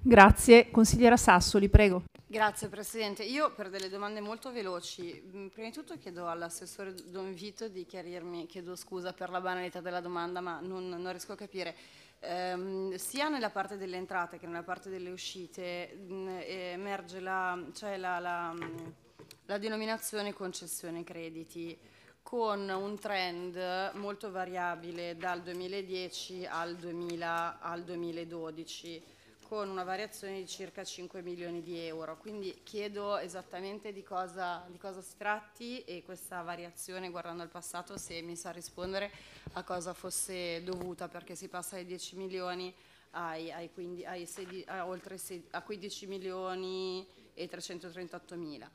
Grazie. Consigliera Sassoli, prego. Grazie Presidente. Io per delle domande molto veloci, mm, prima di tutto chiedo all'assessore Don Vito di chiarirmi, chiedo scusa per la banalità della domanda ma non, non riesco a capire, ehm, sia nella parte delle entrate che nella parte delle uscite mh, mm, emerge la, cioè la, la, mm, la denominazione concessione crediti con un trend molto variabile dal 2010 al, 2000, al 2012 con una variazione di circa 5 milioni di euro. Quindi chiedo esattamente di cosa, di cosa si tratti e questa variazione guardando al passato se mi sa rispondere a cosa fosse dovuta perché si passa dai 10 milioni ai, ai, quindi, ai 16, a, oltre, a 15 milioni e 338 mila.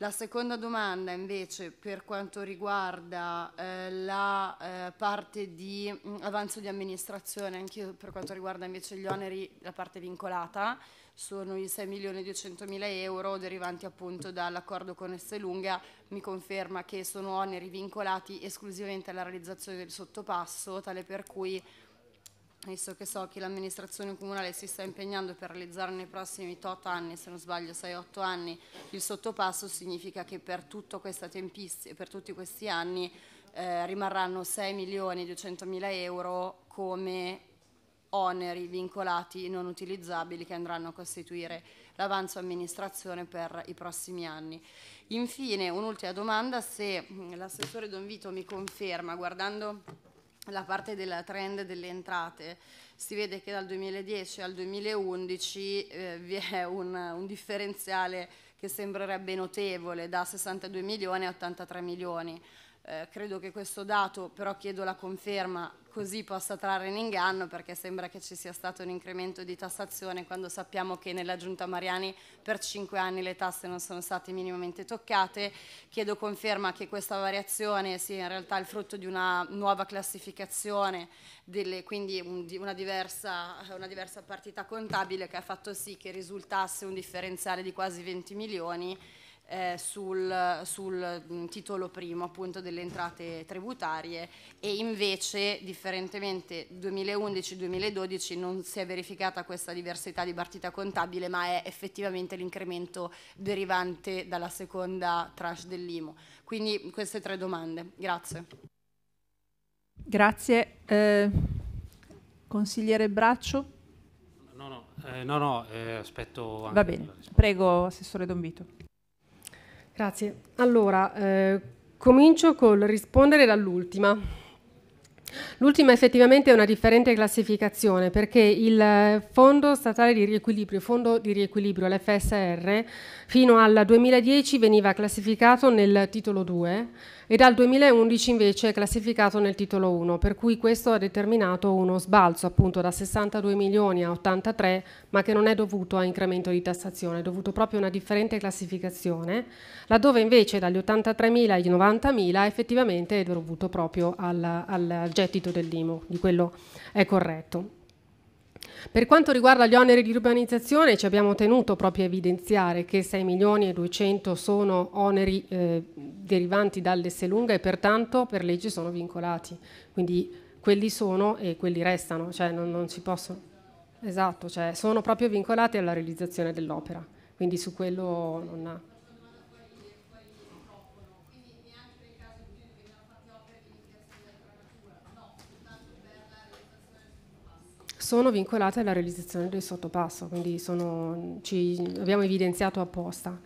La seconda domanda invece per quanto riguarda eh, la eh, parte di mh, mm, avanzo di amministrazione, anche per quanto riguarda invece gli oneri, la parte vincolata, sono i 6 milioni e 200 mila euro derivanti appunto dall'accordo con Esselunga, mi conferma che sono oneri vincolati esclusivamente alla realizzazione del sottopasso, tale per cui visto che so che l'amministrazione comunale si sta impegnando per realizzare nei prossimi 8 anni, se non sbaglio 6-8 anni, il sottopasso, significa che per, per tutti questi anni eh, rimarranno 6 milioni 200 mila euro come oneri vincolati non utilizzabili che andranno a costituire l'avanzo amministrazione per i prossimi anni. Infine un'ultima domanda, se mm, l'assessore Don Vito mi conferma, guardando la parte della trend delle entrate, si vede che dal 2010 al 2011 eh, vi è un, un, differenziale che sembrerebbe notevole, da 62 milioni a 83 milioni. Eh, credo che questo dato, però chiedo la conferma, così possa trarre in inganno perché sembra che ci sia stato un incremento di tassazione quando sappiamo che nella giunta Mariani per cinque anni le tasse non sono state minimamente toccate. Chiedo conferma che questa variazione sia in realtà il frutto di una nuova classificazione, delle, quindi un, di una, diversa, una diversa partita contabile che ha fatto sì che risultasse un differenziale di quasi 20 milioni eh, sul, sul, mm, titolo primo appunto delle entrate tributarie e invece differentemente 2011-2012 non si è verificata questa diversità di partita contabile ma è effettivamente l'incremento derivante dalla seconda tranche dell'IMO. Quindi queste tre domande. Grazie. Grazie. Eh, consigliere Braccio. No, no, eh, no, no eh, aspetto. Va bene, prego, Assessore Don Vito. Grazie. Allora, eh, comincio col rispondere dall'ultima. L'ultima effettivamente è una differente classificazione perché il Fondo Statale di Riequilibrio, Fondo di Riequilibrio, l'FSR, fino al 2010 veniva classificato nel titolo 2 e dal 2011 invece è classificato nel titolo 1, per cui questo ha determinato uno sbalzo appunto da 62 milioni a 83, ma che non è dovuto a incremento di tassazione, è dovuto proprio a una differente classificazione, laddove invece dagli 83 83.000 ai mila effettivamente è dovuto proprio al, al gettito dell'IMU, di quello è corretto. Per quanto riguarda gli oneri di urbanizzazione, ci abbiamo tenuto proprio a evidenziare che 6 milioni e 200 sono oneri eh, derivanti dall'S lunga e pertanto per legge sono vincolati. Quindi quelli sono e quelli restano, cioè non, non si possono. Esatto, cioè sono proprio vincolati alla realizzazione dell'opera. Quindi su quello non ha. sono vincolate alla realizzazione del sottopasso, quindi sono, ci abbiamo evidenziato apposta.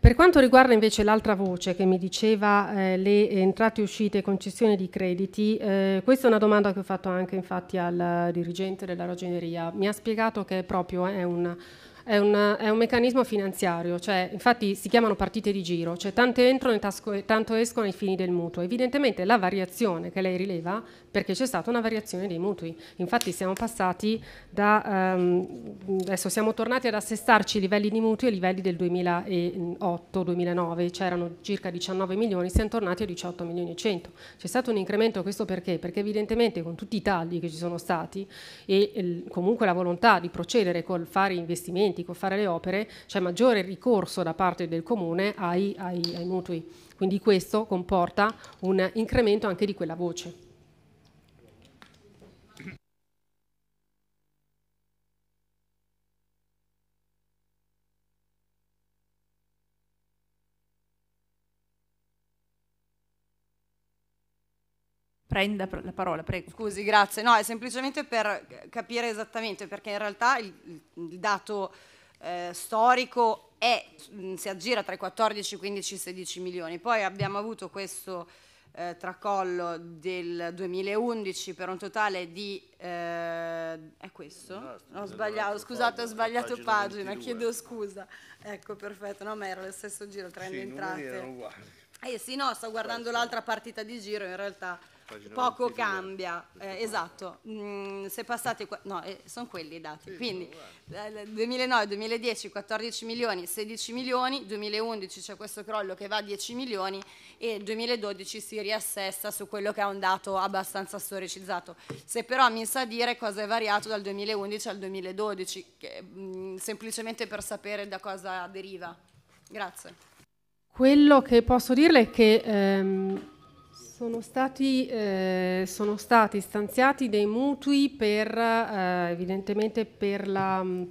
Per quanto riguarda invece l'altra voce che mi diceva eh, le entrate e uscite e concessione di crediti, eh, questa è una domanda che ho fatto anche infatti al dirigente della ragioneria. Mi ha spiegato che proprio è eh, un è un, è un meccanismo finanziario, cioè, infatti si chiamano partite di giro, cioè tante entrano e tanto escono ai fini del mutuo. Evidentemente la variazione che lei rileva, perché c'è stata una variazione dei mutui. Infatti siamo passati da, um, adesso siamo tornati ad assestarci i livelli di mutui ai livelli del 2008-2009, c'erano circa 19 milioni, siamo tornati a 18 milioni e 100. C'è stato un incremento, questo perché? Perché evidentemente con tutti i tagli che ci sono stati e il, ehm, comunque la volontà di procedere col fare investimenti, energetico, fare le opere, c'è maggiore ricorso da parte del comune ai, ai, ai mutui. Quindi questo comporta un incremento anche di quella voce. Prenda la parola, prego. Scusi, grazie. No, è semplicemente per capire esattamente, perché in realtà il, il dato eh, storico è, mm, si aggira tra i 14, 15, 16 milioni. Poi abbiamo avuto questo eh, tracollo del 2011 per un totale di... Eh, è questo? No, ho sbagliato, scusate, ho sbagliato pagina, chiedo scusa. Ecco, perfetto, no, ma era lo stesso giro, trend sì, entrate. Eh sì, no, sto guardando l'altra partita di giro, in realtà... Pagina poco cambia, eh, esatto, mm, se passate, no, eh, sono quelli i dati, sì, quindi eh, 2009-2010 14 milioni, 16 milioni, 2011 c'è questo crollo che va a 10 milioni e 2012 si riassessa su quello che è un dato abbastanza storicizzato, se però mi sa dire cosa è variato dal 2011 al 2012, che, mm, semplicemente per sapere da cosa deriva. Grazie. Quello che posso dirle è che... Ehm sono stati, eh, sono stati, stanziati dei mutui per, eh, evidentemente per la, mm,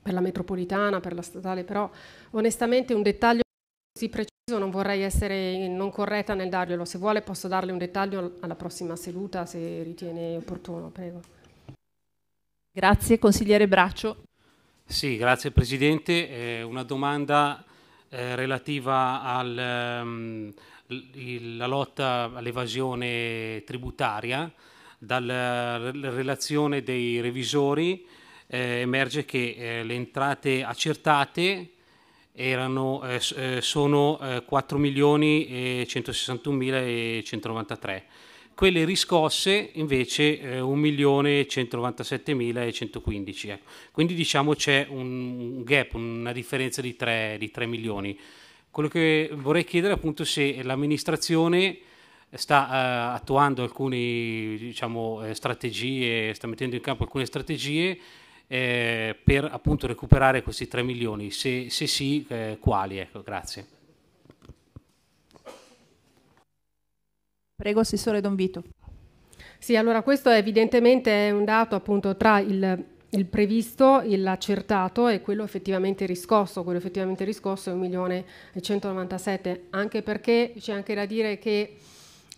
per la, metropolitana, per la statale, però onestamente un dettaglio così preciso non vorrei essere non corretta nel darglielo. Se vuole posso darle un dettaglio alla prossima seduta se ritiene opportuno, prego. Grazie consigliere Braccio. Sì, grazie Presidente. Eh, una domanda eh, relativa al... Um, la lotta all'evasione tributaria, dalla relazione dei revisori eh, emerge che eh, le entrate accertate erano, eh, eh sono 4 eh, milioni quelle riscosse invece eh, 1 ecco. Quindi diciamo c'è un gap, una differenza di 3, di 3 milioni. Quello che vorrei chiedere è appunto se l'amministrazione sta eh, attuando alcune diciamo, eh, strategie, sta mettendo in campo alcune strategie eh, per appunto recuperare questi 3 milioni, se, se sì eh, quali? Ecco, grazie. Prego Assessore Don Vito. Sì, allora questo evidentemente è un dato appunto tra il il previsto, l'accertato e quello effettivamente riscosso, quello effettivamente riscosso è 1.197.000, anche perché c'è anche da dire che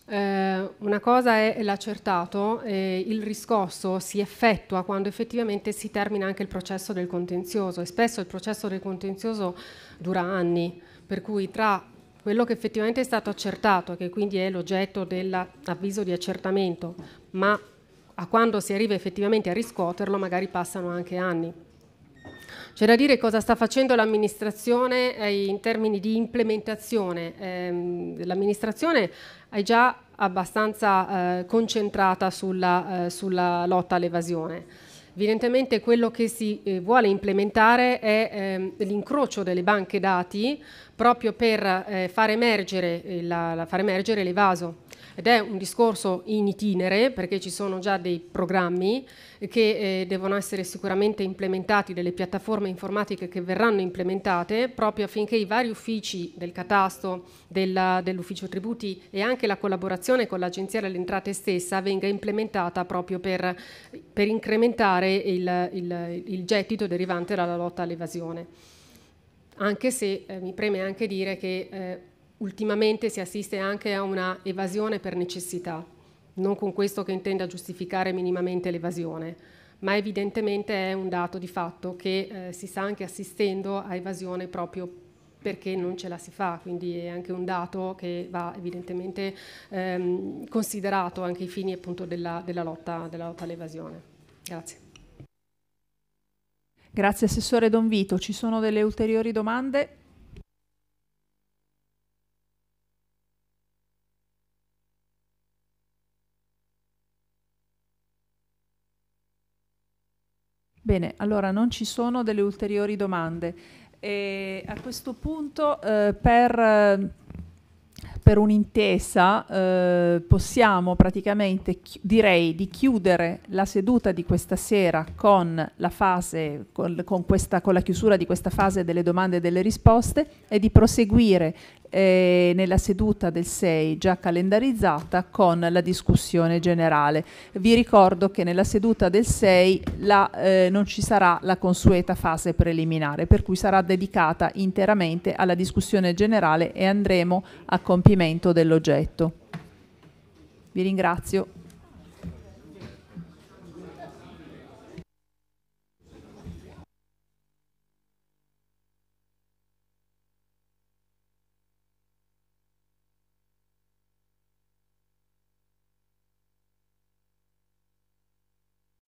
eh, una cosa è l'accertato, eh, il riscosso si effettua quando effettivamente si termina anche il processo del contenzioso e spesso il processo del contenzioso dura anni, per cui tra quello che effettivamente è stato accertato, che quindi è l'oggetto dell'avviso di accertamento, ma a quando si arriva effettivamente a riscuoterlo magari passano anche anni. C'è da dire cosa sta facendo l'amministrazione eh, in termini di implementazione. Ehm, l'amministrazione è già abbastanza eh, concentrata sulla, eh, sulla lotta all'evasione. Evidentemente quello che si vuole implementare è ehm, l'incrocio delle banche dati proprio per far emergere, la, far emergere l'evaso ed è un discorso in itinere perché ci sono già dei programmi che eh, devono essere sicuramente implementati, delle piattaforme informatiche che verranno implementate proprio affinché i vari uffici del catasto, della, dell'ufficio tributi e anche la collaborazione con l'agenzia delle entrate stessa venga implementata proprio per, per incrementare il, il, il gettito derivante dalla lotta all'evasione anche se eh, mi preme anche dire che eh, ultimamente si assiste anche a una evasione per necessità, non con questo che intenda giustificare minimamente l'evasione, ma evidentemente è un dato di fatto che eh, si sta anche assistendo a evasione proprio perché non ce la si fa, quindi è anche un dato che va evidentemente ehm, considerato anche ai fini appunto della, della, lotta, della lotta all'evasione. Grazie. Grazie Assessore Don Vito, ci sono delle ulteriori domande? Bene, allora non ci sono delle ulteriori domande. E a questo punto eh, per per un'intesa eh, possiamo praticamente direi di chiudere la seduta di questa sera con la fase con, con, questa, con la chiusura di questa fase delle domande e delle risposte e di proseguire eh, nella seduta del 6 già calendarizzata con la discussione generale. Vi ricordo che nella seduta del 6 la, eh, non ci sarà la consueta fase preliminare, per cui sarà dedicata interamente alla discussione generale e andremo a compiere compimento dell'oggetto. Vi ringrazio.